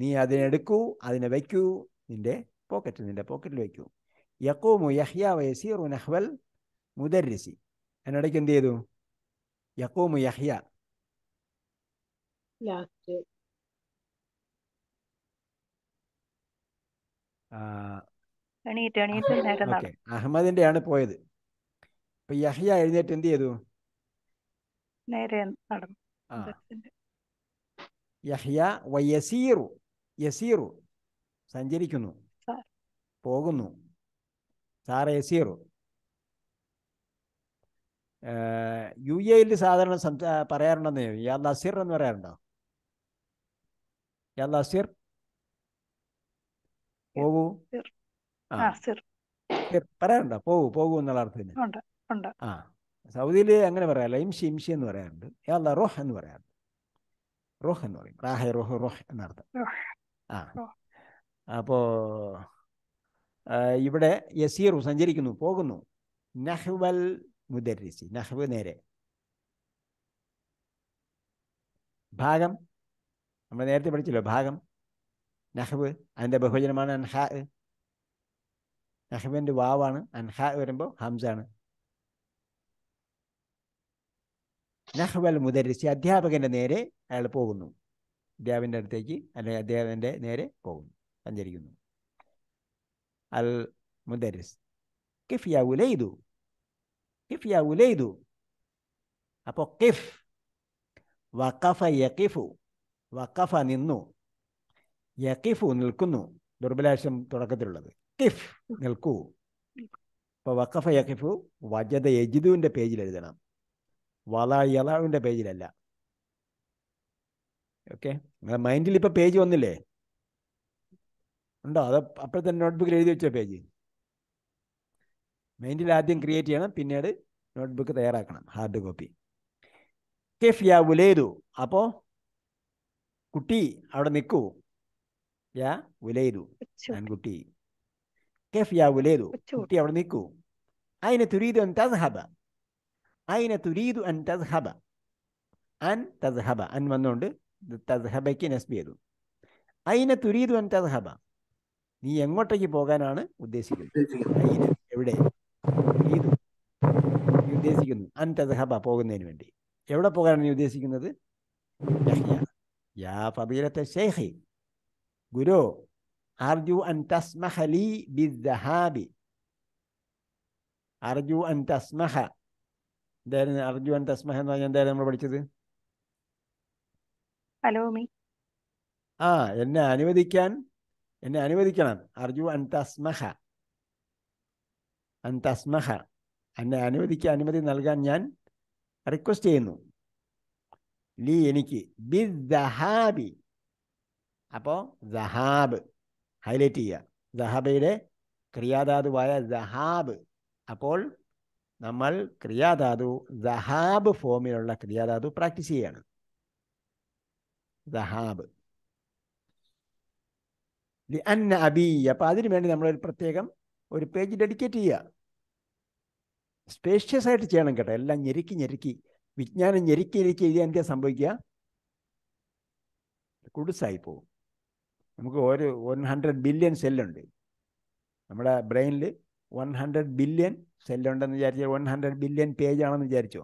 നീ അതിനെടുക്കൂ അതിനെ വയ്ക്കൂ നിന്റെ പോക്കറ്റ് നിന്റെ പോക്കറ്റിൽ വയ്ക്കൂ യക്കോമു യഹ്യ വയസീറു നഹ്വൽ മുദരിസി അതിനിടയ്ക്ക് എന്ത് ചെയ്തു യക്കോമു യഹ്യ ഓക്കെ അഹമ്മദിന്റെ ആണ് പോയത് അപ്പൊ യഹ്യ എഴുന്നേറ്റ് എന്ത് ചെയ്തു നേരെ നടന്നു യഹ്യ വയസീറു യസീറു സഞ്ചരിക്കുന്നു പോകുന്നു സാറ യസീറു യു എയിൽ സാധാരണ സംസാ പറയാറുണ്ടെന്ന് യാ നസീർ എന്ന് പറയാറുണ്ടോ യാ നസീർ പോകൂ പറയാറുണ്ടോ പോകൂ പോകൂ എന്നുള്ള അർത്ഥത്തിന് ആ സൗദിയിൽ അങ്ങനെ പറയാറില്ല ഇംഷി ഇംഷി എന്ന് പറയാറുണ്ട് യാ റോഹ് എന്ന് പറയാറുണ്ട് റോഹ് എന്ന് പറയും റാഹെ റോഹ് റോഹ് എന്നർത്ഥം ആ അപ്പോ ഇവിടെ യസീറു സഞ്ചരിക്കുന്നു പോകുന്നു നഹ്വൽ മുദരിസി നഹ്വ് നേരെ ഭാഗം നമ്മൾ നേരത്തെ പഠിച്ചല്ലോ ഭാഗം നഹബ് അതിൻ്റെ ബഹുജനമാണ് അൻഹാ നഹബിൻ്റെ വാവാണ് അൻഹാ വരുമ്പോൾ ഹംസാണ് നഹ്വൽ മുദരിച്ച് അധ്യാപകൻ്റെ നേരെ അയാൾ പോകുന്നു അധ്യാപകൻ്റെ അടുത്തേക്ക് അല്ലെങ്കിൽ അധ്യാപകൻ്റെ നേരെ പോകുന്നു സഞ്ചരിക്കുന്നു അൽ മുദരിസ് കിഫിയ ഉലൈതു കിഫിയ ഉലൈതു അപ്പോൾ കിഫ് വഖഫ യഖിഫു വഖഫ നിന്നു യക്കിഫ് നിൽക്കുന്നു ദുർബലാശം തുടക്കത്തിലുള്ളത് കിഫ് നിൽക്കൂ ഇപ്പൊ വഖഫ യക്കിഫ് വജത യജിദുവിന്റെ പേജിൽ എഴുതണം വല പേജിലല്ല ഓക്കെ നിങ്ങളെ മൈൻഡിൽ ഇപ്പൊ പേജ് വന്നില്ലേ ഉണ്ടോ അത് അപ്പോൾ തന്നെ നോട്ട്ബുക്കിൽ എഴുതി വെച്ച പേജ് മൈൻഡിൽ ആദ്യം ക്രിയേറ്റ് ചെയ്യണം പിന്നീട് നോട്ട്ബുക്ക് തയ്യാറാക്കണം ഹാർഡ് കോപ്പി കിഫ് യാ ഉലേതു അപ്പോൾ കുട്ടി അവിടെ നിൽക്കൂ യാ ഉലൈലു ആൺകുട്ടി കെഫ് യാ ഉലൈലു കുട്ടി അവിടെ നിൽക്കൂ അയിന തുരീദു അൻ തസ്ഹബ അയിന തുരീദു അൻ തസ്ഹബ അൻ തസ്ഹബ അൻ വന്നുകൊണ്ട് തസ്ഹബയ്ക്ക് നസ്ബ് ചെയ്തു അയിന തുരീദു അൻ തസ്ഹബ നീ എങ്ങോട്ടേക്ക് പോകാനാണ് ഉദ്ദേശിക്കുന്നത് അയിന എവിടെ തുരീദു നീ ഉദ്ദേശിക്കുന്നു അൻ തസ്ഹബ പോകുന്നതിന് വേണ്ടി എവിടെ പോകാനാണ് നീ ഉദ്ദേശിക്കുന്നത് യാ ഫബീലത്തെ ഷെയ്ഖി Guru, arju antas mahali li bidzahabi. Arju antas tasmaha. Dari arju an tasmaha yang dari yang berbicara itu. Halo, mi. Ah, yang ini apa dikian? Yang ini apa dikian? Arju antas tasmaha. An tasmaha. Yang ini apa dikian? Yang ini apa Nalgan yan request ini. Li ini ki bidzahabi. അപ്പോൾ ദഹാബ് highlight ചെയ്യുക ദഹബയുടെ ക്രിയാധാതുവായ ദഹാബ് അപ്പോൾ നമ്മൾ ക്രിയാധാതു ദഹാബ് ഫോമിലുള്ള ക്രിയാധാതു പ്രാക്ടീസ് ചെയ്യാണ് ദഹാബ് അന്ന അബി അപ്പോൾ അതിനു വേണ്ടി നമ്മളൊരു പ്രത്യേകം ഒരു പേജ് ഡെഡിക്കേറ്റ് ചെയ്യുക സ്പേഷ്യസ് ആയിട്ട് ചെയ്യണം കേട്ടോ എല്ലാം ഞെരുക്കി ഞെരുക്കി വിജ്ഞാനം ഞെരുക്കി ഞെരുക്കി എഴുതിയാൽ എന്താ സംഭവിക്കുക കുടുസായി പോകും നമുക്ക് ഒരു വൺ ഹൺഡ്രഡ് ബില്യൺ സെല്ലുണ്ട് നമ്മുടെ ബ്രെയിനിൽ വൺ ഹൺഡ്രഡ് ബില്യൺ സെല്ലുണ്ടെന്ന് വിചാരിച്ചാൽ വൺ ഹൺഡ്രഡ് ബില്യൺ പേജ് ആണെന്ന് വിചാരിച്ചോ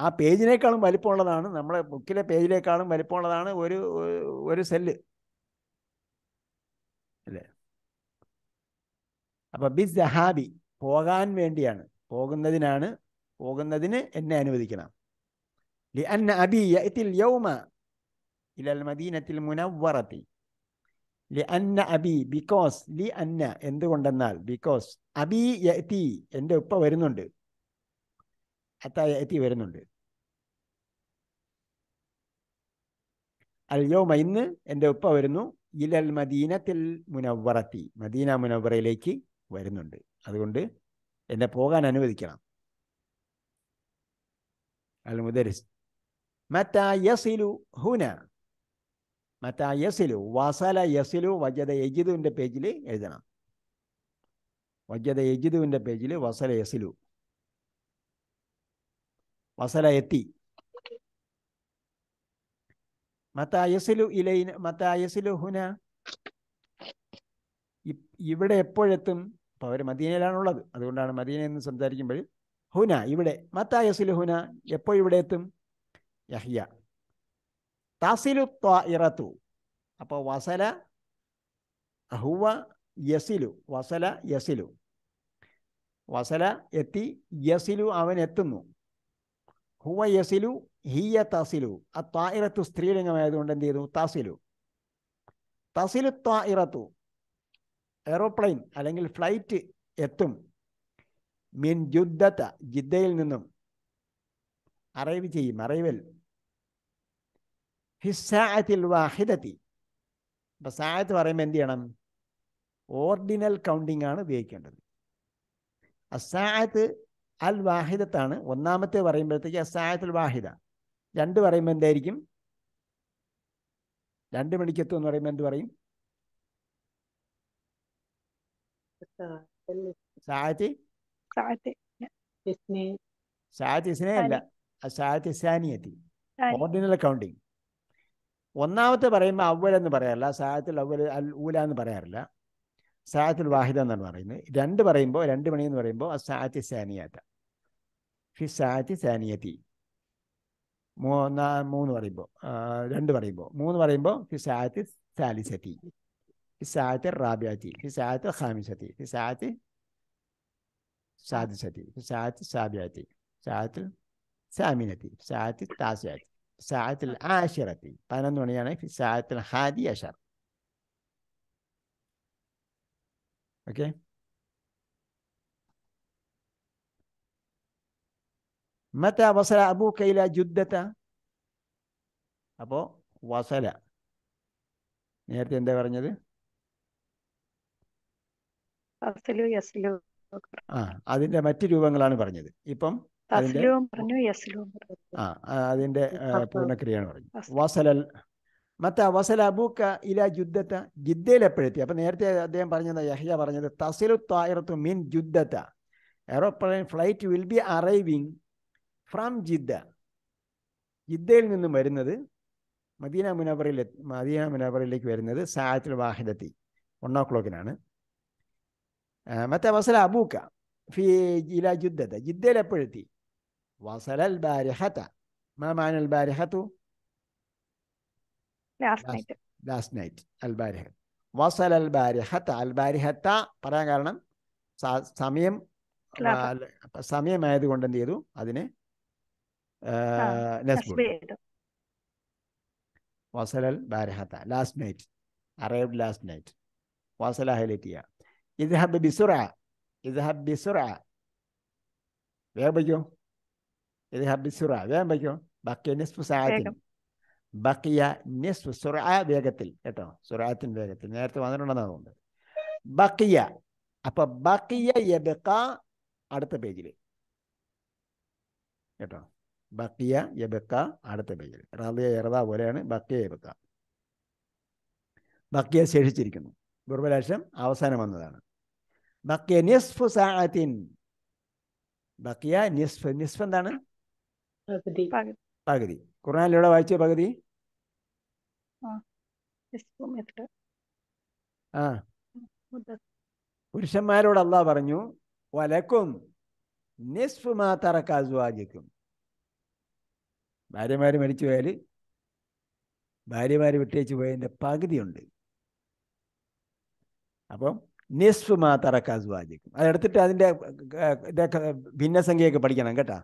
ആ പേജിനേക്കാളും വലിപ്പമുള്ളതാണ് നമ്മുടെ ബുക്കിലെ പേജിനേക്കാളും വലിപ്പമുള്ളതാണ് ഒരു ഒരു സെല്ല് അല്ലേ അപ്പോൾ ബിസ് ദഹാബി പോകാൻ വേണ്ടിയാണ് പോകുന്നതിനാണ് പോകുന്നതിന് എന്നെ അനുവദിക്കണം ലി അന്ന അബി യൗമ ഇലൽ മദീനത്തിൽ മുനവറത്തി ലിഅന്ന അബി ബിക്കോസ് ലി അന്ന എന്തുകൊണ്ടെന്നാൽ ബിക്കോസ് അബി എത്തി എൻ്റെ ഉപ്പ വരുന്നുണ്ട് അത്ത എത്തി വരുന്നുണ്ട് അല്ലയോ മൈന്ന് എൻ്റെ ഉപ്പ വരുന്നു ഇലൽ മദീനത്തിൽ മുനവറത്തി മദീന മുനവറയിലേക്ക് വരുന്നുണ്ട് അതുകൊണ്ട് എന്നെ പോകാൻ അനുവദിക്കണം അൽ മുദരിസ് മറ്റാ യസിലു ഹുന മറ്റാ യസിലു വസല യസിലു വജത യജിദുവിൻ്റെ പേജിൽ എഴുതണം വജത യജിദുവിൻ്റെ പേജിൽ വസല യസിലു വസല എത്തി മറ്റാ യസിലു ഇലൈന മറ്റാ യസിലു ഹുന ഇവിടെ എപ്പോഴെത്തും അപ്പോൾ അവർ മദീനയിലാണുള്ളത് അതുകൊണ്ടാണ് മദീന എന്ന് സംസാരിക്കുമ്പോൾ ഹുന ഇവിടെ മത്ത യസിലു ഹുന എപ്പോൾ ഇവിടെ എത്തും യഹ്യ തസിലു ത്വായിറത്തു അപ്പോൾ വസല അഹുവ യസിലു വസല യസിലു വസല എത്തി യസിലു അവൻ എത്തുന്നു ഹുവ യസിലു ഹിയ തസിലു ആ ത്വായിറത്തു സ്ത്രീലിംഗമായതുകൊണ്ട് എന്ത് ചെയ്തു തസിലു തസിലു ത്വായിറത്തു എയ്റോപ്ലെയിൻ അല്ലെങ്കിൽ ഫ്ലൈറ്റ് എത്തും മിൻ ജുദ്ദത്ത ജിദ്ദയിൽ നിന്നും അറൈവ് ചെയ്യും അറൈവൽ ഹിസ്സാഅത്തിൽ വാഹിദത്തി അപ്പൊ സാഹത്ത് പറയുമ്പോൾ എന്ത് ചെയ്യണം ഓർഡിനൽ കൗണ്ടിങ് ആണ് ഉപയോഗിക്കേണ്ടത് അസാഹത്ത് അൽ വാഹിദത്താണ് ഒന്നാമത്തെ പറയുമ്പോഴത്തേക്ക് അസായത്തുൽ വാഹിദ രണ്ട് പറയുമ്പോൾ എന്തായിരിക്കും രണ്ട് മണിക്കെത്തു എന്ന് പറയുമ്പോൾ എന്ത് പറയും സായത്തി സായത്തി അല്ല സായത്തി ഓർഡിനൽ കൗണ്ടിങ് ഒന്നാമത്തെ പറയുമ്പോൾ അവൽ എന്ന് പറയാറില്ല സാഹത്തിൽ അവൽ അൽ ഊല എന്ന് പറയാറില്ല സാഹത്തിൽ വാഹിദ എന്നാണ് പറയുന്നത് രണ്ട് പറയുമ്പോൾ രണ്ട് മണി എന്ന് പറയുമ്പോൾ സാഹത്തി സാനിയാറ്റ ഫി സാഹത്തി സാനിയത്തി മൂന്നാ മൂന്ന് പറയുമ്പോൾ രണ്ട് പറയുമ്പോൾ മൂന്ന് പറയുമ്പോൾ ഫി സാഹത്തി സാലിസത്തി ഫി സാഹത്തിൽ റാബിയാത്തി ഫി സാഹത്തിൽ ഹാമിസത്തി ഫി സാഹത്തിൽ സാദിസത്തി ഫി സാഹത്തിൽ സാബിയാത്തി സാഹത്തിൽ സാമിനത്തി സാഹത്തിൽ താസിയാത്തി الساعة العاشرة പതിനൊന്ന് മണിയാണ് في الساعة الحادي عشر ഓക്കെ മത വസല അബൂക്ക ഇല ജുദ്ദത്ത അപ്പോൾ വസല നേരത്തെ എന്താ പറഞ്ഞത് ആ അതിൻ്റെ മറ്റ് രൂപങ്ങളാണ് പറഞ്ഞത് ഇപ്പം അതിന്റെ ആ അതിന്റെ പൂർണ്ണക്രിയാണ് പറഞ്ഞു വസലൽ മത്ത വസല അബൂക്ക ഇല ജുദ്ധത്ത ജിദ്ദയിൽ എപ്പോഴെത്തി അപ്പൊ നേരത്തെ അദ്ദേഹം പറഞ്ഞത് യഹ്യ പറഞ്ഞത് തസിലു തായിറത്തു മീൻ ജുദ്ധത്ത aeroplane flight will be arriving from Jeddah ജിദ്ദയിൽ നിന്നും വരുന്നത് മദീന മുനവറിൽ മദീന മുനവറിലേക്ക് വരുന്നത് സായത്തിൽ വാഹനത്തി വൺ ഓ ക്ലോക്കിനാണ് മറ്റേ വസല അബൂക്ക ഫി ഇല ജുദ്ദത്ത ജിദ്ദയിൽ എപ്പോഴെത്തി وصل البارحة ما معنى البارحة؟ last night last night البارحة وصل البارحة البارحة പറയാൻ കാരണം സമയം സമയമായതുകൊണ്ട് എന്ത് ചെയ്തു അതിനെ വസലൽ ബാരഹത്ത last night arrived last night വസല ഹൈലൈറ്റ് ചെയ്യുക ഇദ്ഹബ് ബിസുറ ഇദ്ഹബ് ബിസുറ വേഗം വയ്ക്കോ اذهب بسرعه വേഗം വയ്ക്കോ ബക്കിയ നിസ്ഫു സാഹത്തിൻ ബക്കിയ നിസ്ഫു സുറാ വേഗത്തിൽ കേട്ടോ സുറാത്തിൻ വേഗത്തിൽ നേരത്തെ വന്നിട്ടുണ്ടെന്നാണ് തോന്നുന്നത് ബക്കിയ അപ്പൊ ബക്കിയ യബക്ക അടുത്ത പേജിൽ കേട്ടോ ബക്കിയ യബക്ക അടുത്ത പേജിൽ റാദിയ യറദ പോലെയാണ് ബക്കിയ യബക്ക ബക്കിയ ശേഷിച്ചിരിക്കുന്നു ദുർബലാക്ഷം അവസാനം വന്നതാണ് ബക്കിയ നിസ്ഫു സാഹത്തിൻ ബക്കിയ നിസ്ഫ് നിസ്ഫ് എന്താണ് പകുതി ഖുർആാനിലൂടെ വായിച്ച പകുതി ആ പുരുഷന്മാരോട് അള്ളാ പറഞ്ഞു വലക്കും നിസ്ഫ് മാ തറക്കാസ്വാജിക്കും ഭാര്യമാര് മരിച്ചു പോയാൽ ഭാര്യമാർ വിട്ടേച്ച് പോയതിൻ്റെ പകുതിയുണ്ട് അപ്പം നിസ്ഫ് മാ തറക്കാസ്വാജിക്കും അതെടുത്തിട്ട് അതിന്റെ ഭിന്നസംഖ്യയൊക്കെ പഠിക്കണം കേട്ടാ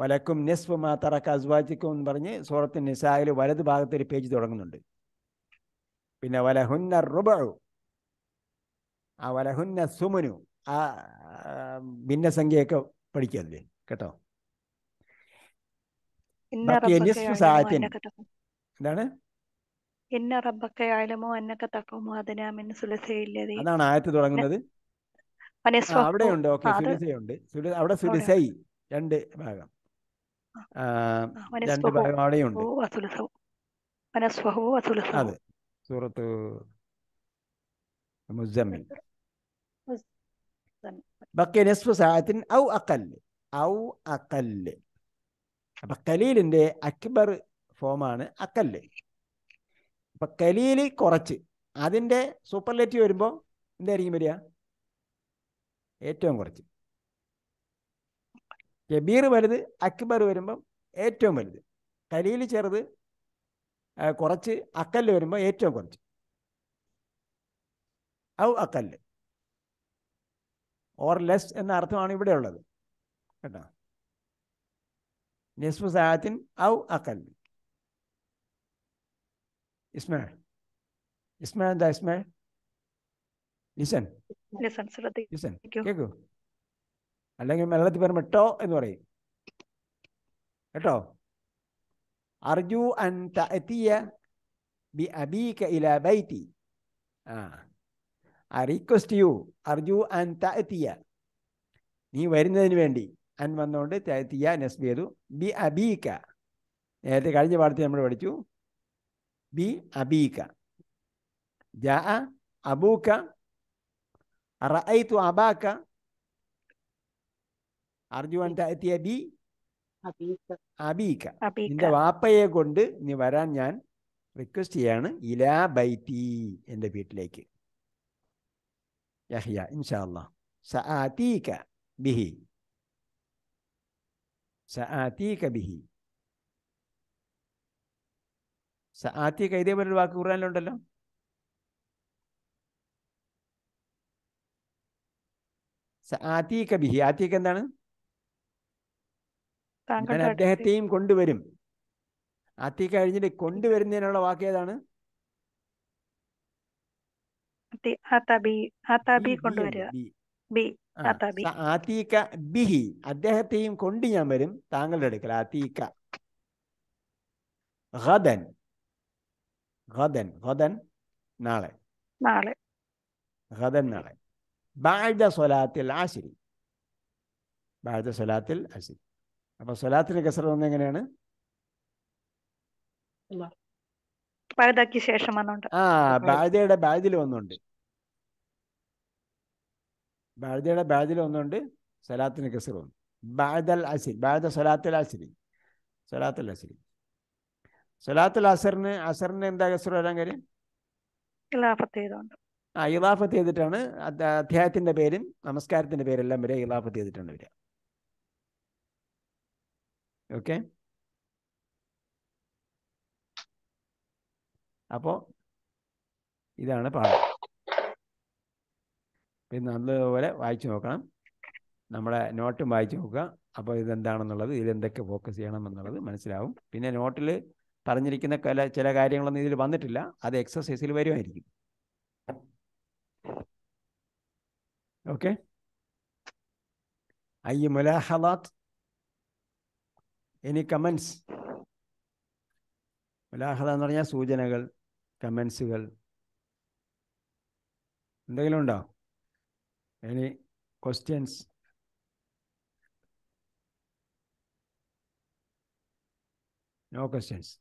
വലക്കും നെസ്ഫ് മാ അസ്വാജിക്കും എന്ന് പറഞ്ഞ് സൂറത്ത് നിസായിൽ വലത് ഭാഗത്ത് ഒരു പേജ് തുടങ്ങുന്നുണ്ട് പിന്നെ വലഹുന്ന റുബഴു ആ വലഹുന്ന സുമനു ആ ഭിന്നസംഖ്യയൊക്കെ പഠിക്കല്ലേ കേട്ടോ എന്താണ് അതാണ് ആയത്ത് തുടങ്ങുന്നത് അവിടെ ഉണ്ട് ഓക്കെ അവിടെ സുലിസൈ രണ്ട് ഭാഗം രണ്ട് പരിപാടിയുണ്ട് അതെ സൂറത്ത് മുസമ്മിൽ ബക്കിയ നസ്ഫ് സാഹത്തിൻ ഔ അക്കൽ ഔ അക്കൽ അപ്പൊ കലീലിന്റെ അക്ബർ ഫോമാണ് അക്കല്ല് അപ്പൊ കലീൽ കുറച്ച് അതിന്റെ സൂപ്പർലേറ്റീവ് വരുമ്പോൾ എന്തായിരിക്കും വരിക ഏറ്റവും കുറച്ച് കബീർ വലുത് അക്ബർ വരുമ്പം ഏറ്റവും വലുത് കലിയിൽ ചെറുത് കുറച്ച് അക്കല്ല് വരുമ്പോൾ ഏറ്റവും കുറച്ച് ഔ അക്കല്ല് ഓർ ലെസ് എന്ന അർത്ഥമാണ് ഇവിടെ ഉള്ളത് കേട്ടോ നിസ്മു സാഹത്തിൻ ഔ അക്കല്ല് ഇസ്മേ ഇസ്മേ എന്താ ഇസ്മേ ലിസൻ ലിസൻ കേൾക്കൂ അല്ലെങ്കിൽ മലയാളത്തിൽ പറയുമ്പോൾ ട്ടോ എന്ന് പറയും കേട്ടോ അർജു അൻ തഅതിയ ബി അബീക ഇല ബൈതി ആ ഐ റിക്വസ്റ്റ് യു അർജു അൻ തഅതിയ നീ വരുന്നതിന് വേണ്ടി അൻ വന്നുകൊണ്ട് തഅതിയ നസ്ബ് ബി അബീക നേരത്തെ കഴിഞ്ഞ പാഠത്തിൽ നമ്മൾ പഠിച്ചു ബി അബീക ജാ അബൂക്ക റഅയ്തു അബാക്ക அர்ஜு அண்ட் அத்தி அபி അബീക്ക നിന്റെ വാപ്പയെ കൊണ്ട് നീ വരാൻ ഞാൻ റിക്വസ്റ്റ് ചെയ്യാണ് ഇലാ ബൈറ്റി എൻ്റെ വീട്ടിലേക്ക് യഹിയ ഇൻഷാല്ലാ സഅതീക ബിഹി സഅതീക ബിഹി സഅതീക ഇതേപോലെ ഒരു വാക്ക് ഖുർആനിലുണ്ടല്ലോ സഅതീക ബിഹി ആതീക എന്താണ് അങ്ങനെ അദ്ദേഹത്തെയും കൊണ്ടുവരും അത്തി കഴിഞ്ഞിട്ട് കൊണ്ടുവരുന്നതിനുള്ള വാക്ക് ഏതാണ് ആതീക ബിഹി അദ്ദേഹത്തെയും കൊണ്ട് ഞാൻ വരും താങ്കളുടെ അടുക്കൽ ആത്തീക്ക ഗദൻ ഗദൻ നാളെ നാളെ ഗദൻ നാളെ ബാഴ്ദ സ്വലാത്തിൽ ആശിരി ബാഴ്ദ സ്വലാത്തിൽ ആശിരി അപ്പൊ സ്വലാത്തിന് കസർ വന്ന എങ്ങനെയാണ് ശേഷം ആ ബാധ്യയുടെ ബാധ്യയിൽ വന്നുണ്ട് ബാധ്യയുടെ ബാധ്യയിൽ വന്നുണ്ട് സ്വലാത്തിന് കസർ വന്നു ബാദൽ അസിർ ബാദ സ്വലാത്തിൽ അസിരി സ്വലാത്തുൽ അസിരി സ്വലാത്തുൽ അസറിന് അസറിന് എന്താ കസർ വരാൻ കാര്യം ആ ഇലാഫത്ത് ചെയ്തിട്ടാണ് അദ്ദേഹത്തിന്റെ പേരും നമസ്കാരത്തിന്റെ പേരെല്ലാം വരെ ഇലാഫത്ത് ചെയ്തിട്ടാണ് വരിക ഓക്കെ അപ്പോൾ ഇതാണ് പാഠം പിന്നെ നല്ലതുപോലെ വായിച്ചു നോക്കണം നമ്മുടെ നോട്ടും വായിച്ചു നോക്കുക അപ്പോൾ ഇതെന്താണെന്നുള്ളത് ഇതിലെന്തൊക്കെ ഫോക്കസ് ചെയ്യണം എന്നുള്ളത് മനസ്സിലാവും പിന്നെ നോട്ടിൽ പറഞ്ഞിരിക്കുന്ന കല ചില കാര്യങ്ങളൊന്നും ഇതിൽ വന്നിട്ടില്ല അത് എക്സസൈസിൽ വരുമായിരിക്കും ഓക്കെ ഐ മുലാഹലാത്ത് എനി കമൻസ് മുലാഹത എന്ന് പറഞ്ഞാൽ സൂചനകൾ കമൻസുകൾ എന്തെങ്കിലും ഉണ്ടോ എനി ക്വസ്റ്റ്യൻസ് നോ ക്വസ്റ്റ്യൻസ്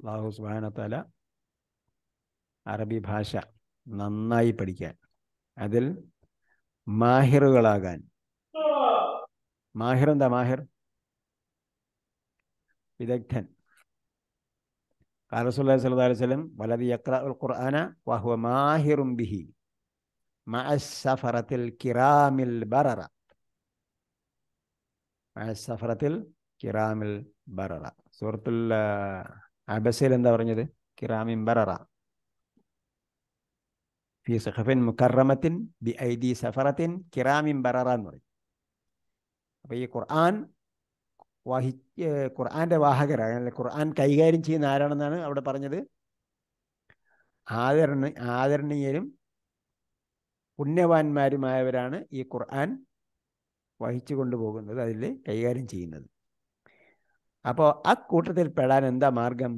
അള്ളാഹു സുബാനത്തല അറബി ഭാഷ നന്നായി പഠിക്കാൻ അതിൽ മാഹിറുകളാകാൻ ماهر ده ماهر بدكتن قال رسول الله صلى الله عليه وسلم والذي يقرأ القرآن وهو ماهر به مع السفرة الكرام البررة مع السفرة الكرام البررة سورة العبسيل عند ورنجة كرام بررة في سقف مكرمة بأيدي سفرة كرام بررة نريد അപ്പോൾ ഈ ഖുർആൻ വഹി ഖുർആൻ്റെ വാഹകരാണ് ഖുർആൻ കൈകാര്യം ചെയ്യുന്ന ആരാണെന്നാണ് അവിടെ പറഞ്ഞത് ആദരണ ആദരണീയരും പുണ്യവാന്മാരുമായവരാണ് ഈ ഖുർആൻ വഹിച്ചു കൊണ്ടുപോകുന്നത് അതിൽ കൈകാര്യം ചെയ്യുന്നത് അപ്പോൾ കൂട്ടത്തിൽ പെടാൻ എന്താ മാർഗം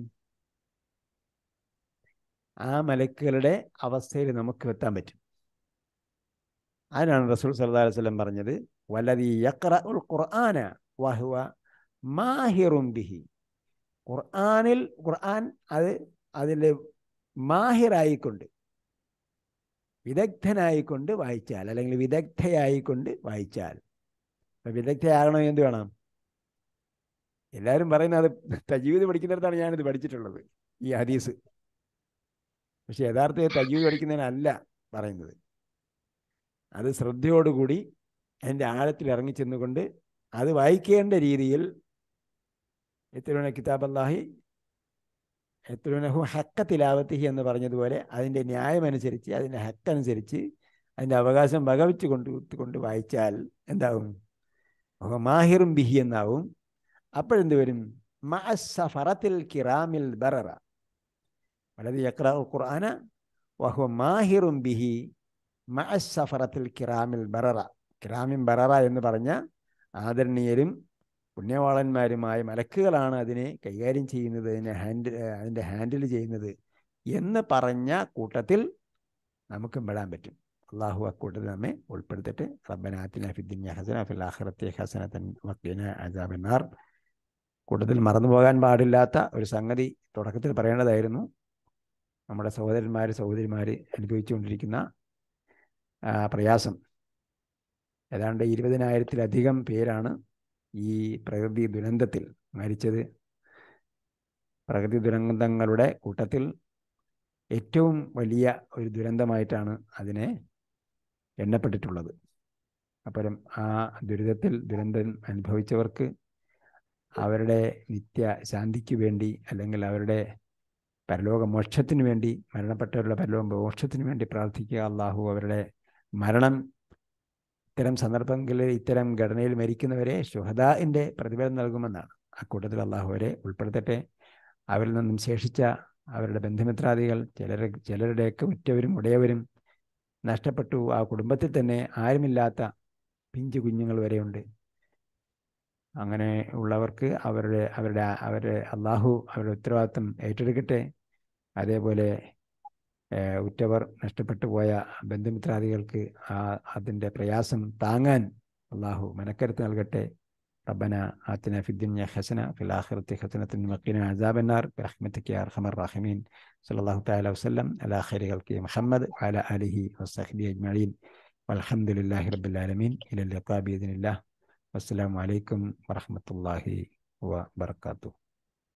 ആ മലക്കുകളുടെ അവസ്ഥയിൽ നമുക്ക് എത്താൻ പറ്റും അതിനാണ് റസൂൽ സല്ലാ അലൈവല്ലം പറഞ്ഞത് വലതി യക്ര ഉൽ ഖുർആന വഹുവ മാഹിറും ബിഹി ഖുർആാനിൽ ഖുർആൻ അത് അതിൻ്റെ മാഹിറായിക്കൊണ്ട് വിദഗ്ധനായിക്കൊണ്ട് വായിച്ചാൽ അല്ലെങ്കിൽ വിദഗ്ധയായിക്കൊണ്ട് വായിച്ചാൽ അപ്പം വിദഗ്ധയാകണം എന്ത് വേണം എല്ലാവരും പറയുന്നത് അത് തജീവിത് പഠിക്കുന്നിടത്താണ് ഞാനിത് പഠിച്ചിട്ടുള്ളത് ഈ ഹദീസ് പക്ഷെ യഥാർത്ഥത്തിൽ തജീവ് പഠിക്കുന്നതിനല്ല പറയുന്നത് അത് ശ്രദ്ധയോടുകൂടി അതിൻ്റെ ആഴത്തിൽ ഇറങ്ങിച്ചെന്നുകൊണ്ട് അത് വായിക്കേണ്ട രീതിയിൽ എത്തിരുണ കിതാബ് അള്ളാഹി എത്തിരുണഹു ഹക്ക തിലാവത്തിഹി എന്ന് പറഞ്ഞതുപോലെ അതിൻ്റെ ന്യായമനുസരിച്ച് അതിൻ്റെ ഹക്കനുസരിച്ച് അതിൻ്റെ അവകാശം വകവിച്ചു കൊണ്ട് കൊണ്ട് വായിച്ചാൽ എന്താവും മാഹിറും ബിഹി എന്നാവും അപ്പോഴെന്ത് വരും മഅസ്സഫറത്തിൽ കിറാമിൽ ബററ വളരെ യക്ര ഖുർആന വഹു മാഹിറും ബിഹി മഅസ്സഫറത്തിൽ കിറാമിൽ ബററ കിറാമിൻ ബററ എന്ന് പറഞ്ഞ ആദരണീയരും പുണ്യവാളന്മാരുമായ മലക്കുകളാണ് അതിനെ കൈകാര്യം ചെയ്യുന്നത് അതിനെ ഹാൻഡിൽ അതിൻ്റെ ഹാൻഡിൽ ചെയ്യുന്നത് എന്ന് പറഞ്ഞ കൂട്ടത്തിൽ നമുക്കും പെടാൻ പറ്റും അള്ളാഹു അക്കൂട്ടത്തിൽ നമ്മെ ഉൾപ്പെടുത്തിട്ട് റബ്ബനാത്തിന ഫിദ്ദിൻ ഹസന ഫിൽ ആഹ്റത്തെ ഹസനത്തൻ വക്കീന അജാബിനാർ കൂട്ടത്തിൽ മറന്നു പോകാൻ പാടില്ലാത്ത ഒരു സംഗതി തുടക്കത്തിൽ പറയേണ്ടതായിരുന്നു നമ്മുടെ സഹോദരന്മാർ സഹോദരിമാർ അനുഭവിച്ചുകൊണ്ടിരിക്കുന്ന പ്രയാസം ഏതാണ്ട് ഇരുപതിനായിരത്തിലധികം പേരാണ് ഈ പ്രകൃതി ദുരന്തത്തിൽ മരിച്ചത് പ്രകൃതി ദുരന്തങ്ങളുടെ കൂട്ടത്തിൽ ഏറ്റവും വലിയ ഒരു ദുരന്തമായിട്ടാണ് അതിനെ എണ്ണപ്പെട്ടിട്ടുള്ളത് അപ്പം ആ ദുരിതത്തിൽ ദുരന്തം അനുഭവിച്ചവർക്ക് അവരുടെ നിത്യ ശാന്തിക്ക് വേണ്ടി അല്ലെങ്കിൽ അവരുടെ പരലോക മോക്ഷത്തിന് വേണ്ടി മരണപ്പെട്ടവരുടെ പരലോക മോക്ഷത്തിന് വേണ്ടി പ്രാർത്ഥിക്കുക അള്ളാഹു അവരുടെ മരണം ഇത്തരം സന്ദർഭങ്ങളിൽ ഇത്തരം ഘടനയിൽ മരിക്കുന്നവരെ ഷുഹദാഇൻ്റെ പ്രതിഫലം നൽകുമെന്നാണ് കൂട്ടത്തിൽ അള്ളാഹു അവരെ ഉൾപ്പെടുത്തട്ടെ അവരിൽ നിന്നും ശേഷിച്ച അവരുടെ ബന്ധുമിത്രാദികൾ ചിലർ ചിലരുടെയൊക്കെ ഉറ്റവരും ഉടയവരും നഷ്ടപ്പെട്ടു ആ കുടുംബത്തിൽ തന്നെ ആരുമില്ലാത്ത പിഞ്ചു കുഞ്ഞുങ്ങൾ വരെയുണ്ട് അങ്ങനെ ഉള്ളവർക്ക് അവരുടെ അവരുടെ അവരുടെ അള്ളാഹു അവരുടെ ഉത്തരവാദിത്വം ഏറ്റെടുക്കട്ടെ അതേപോലെ ഉറ്റവർ നഷ്ടപ്പെട്ടു പോയ ബന്ധുമിത്രാദികൾക്ക് ആ അതിൻ്റെ പ്രയാസം താങ്ങാൻ അള്ളാഹു മനക്കരുത്ത് നൽകട്ടെ റബ്ബന ആത്തിന ഫിദ്ദുന്യ ഹസന ഫിലാഹിറത്തി ഹസനത്തിൻ മക്കീന അജാബന്നാർ റഹ്മത്തിക്ക് അർഹമർ റഹിമീൻ സല്ലാഹു താല വസ്ലം അലാഖരികൾക്ക് മുഹമ്മദ് അല അലിഹി വസ്ഹബി അജ്മീൻ വലഹമുല്ലാഹി റബുലാലമീൻ ഇലൽ ലക്കാബീദിനില്ലാ വസ്സലാമലൈക്കും വറഹമത്തല്ലാഹി വബർക്കാത്തു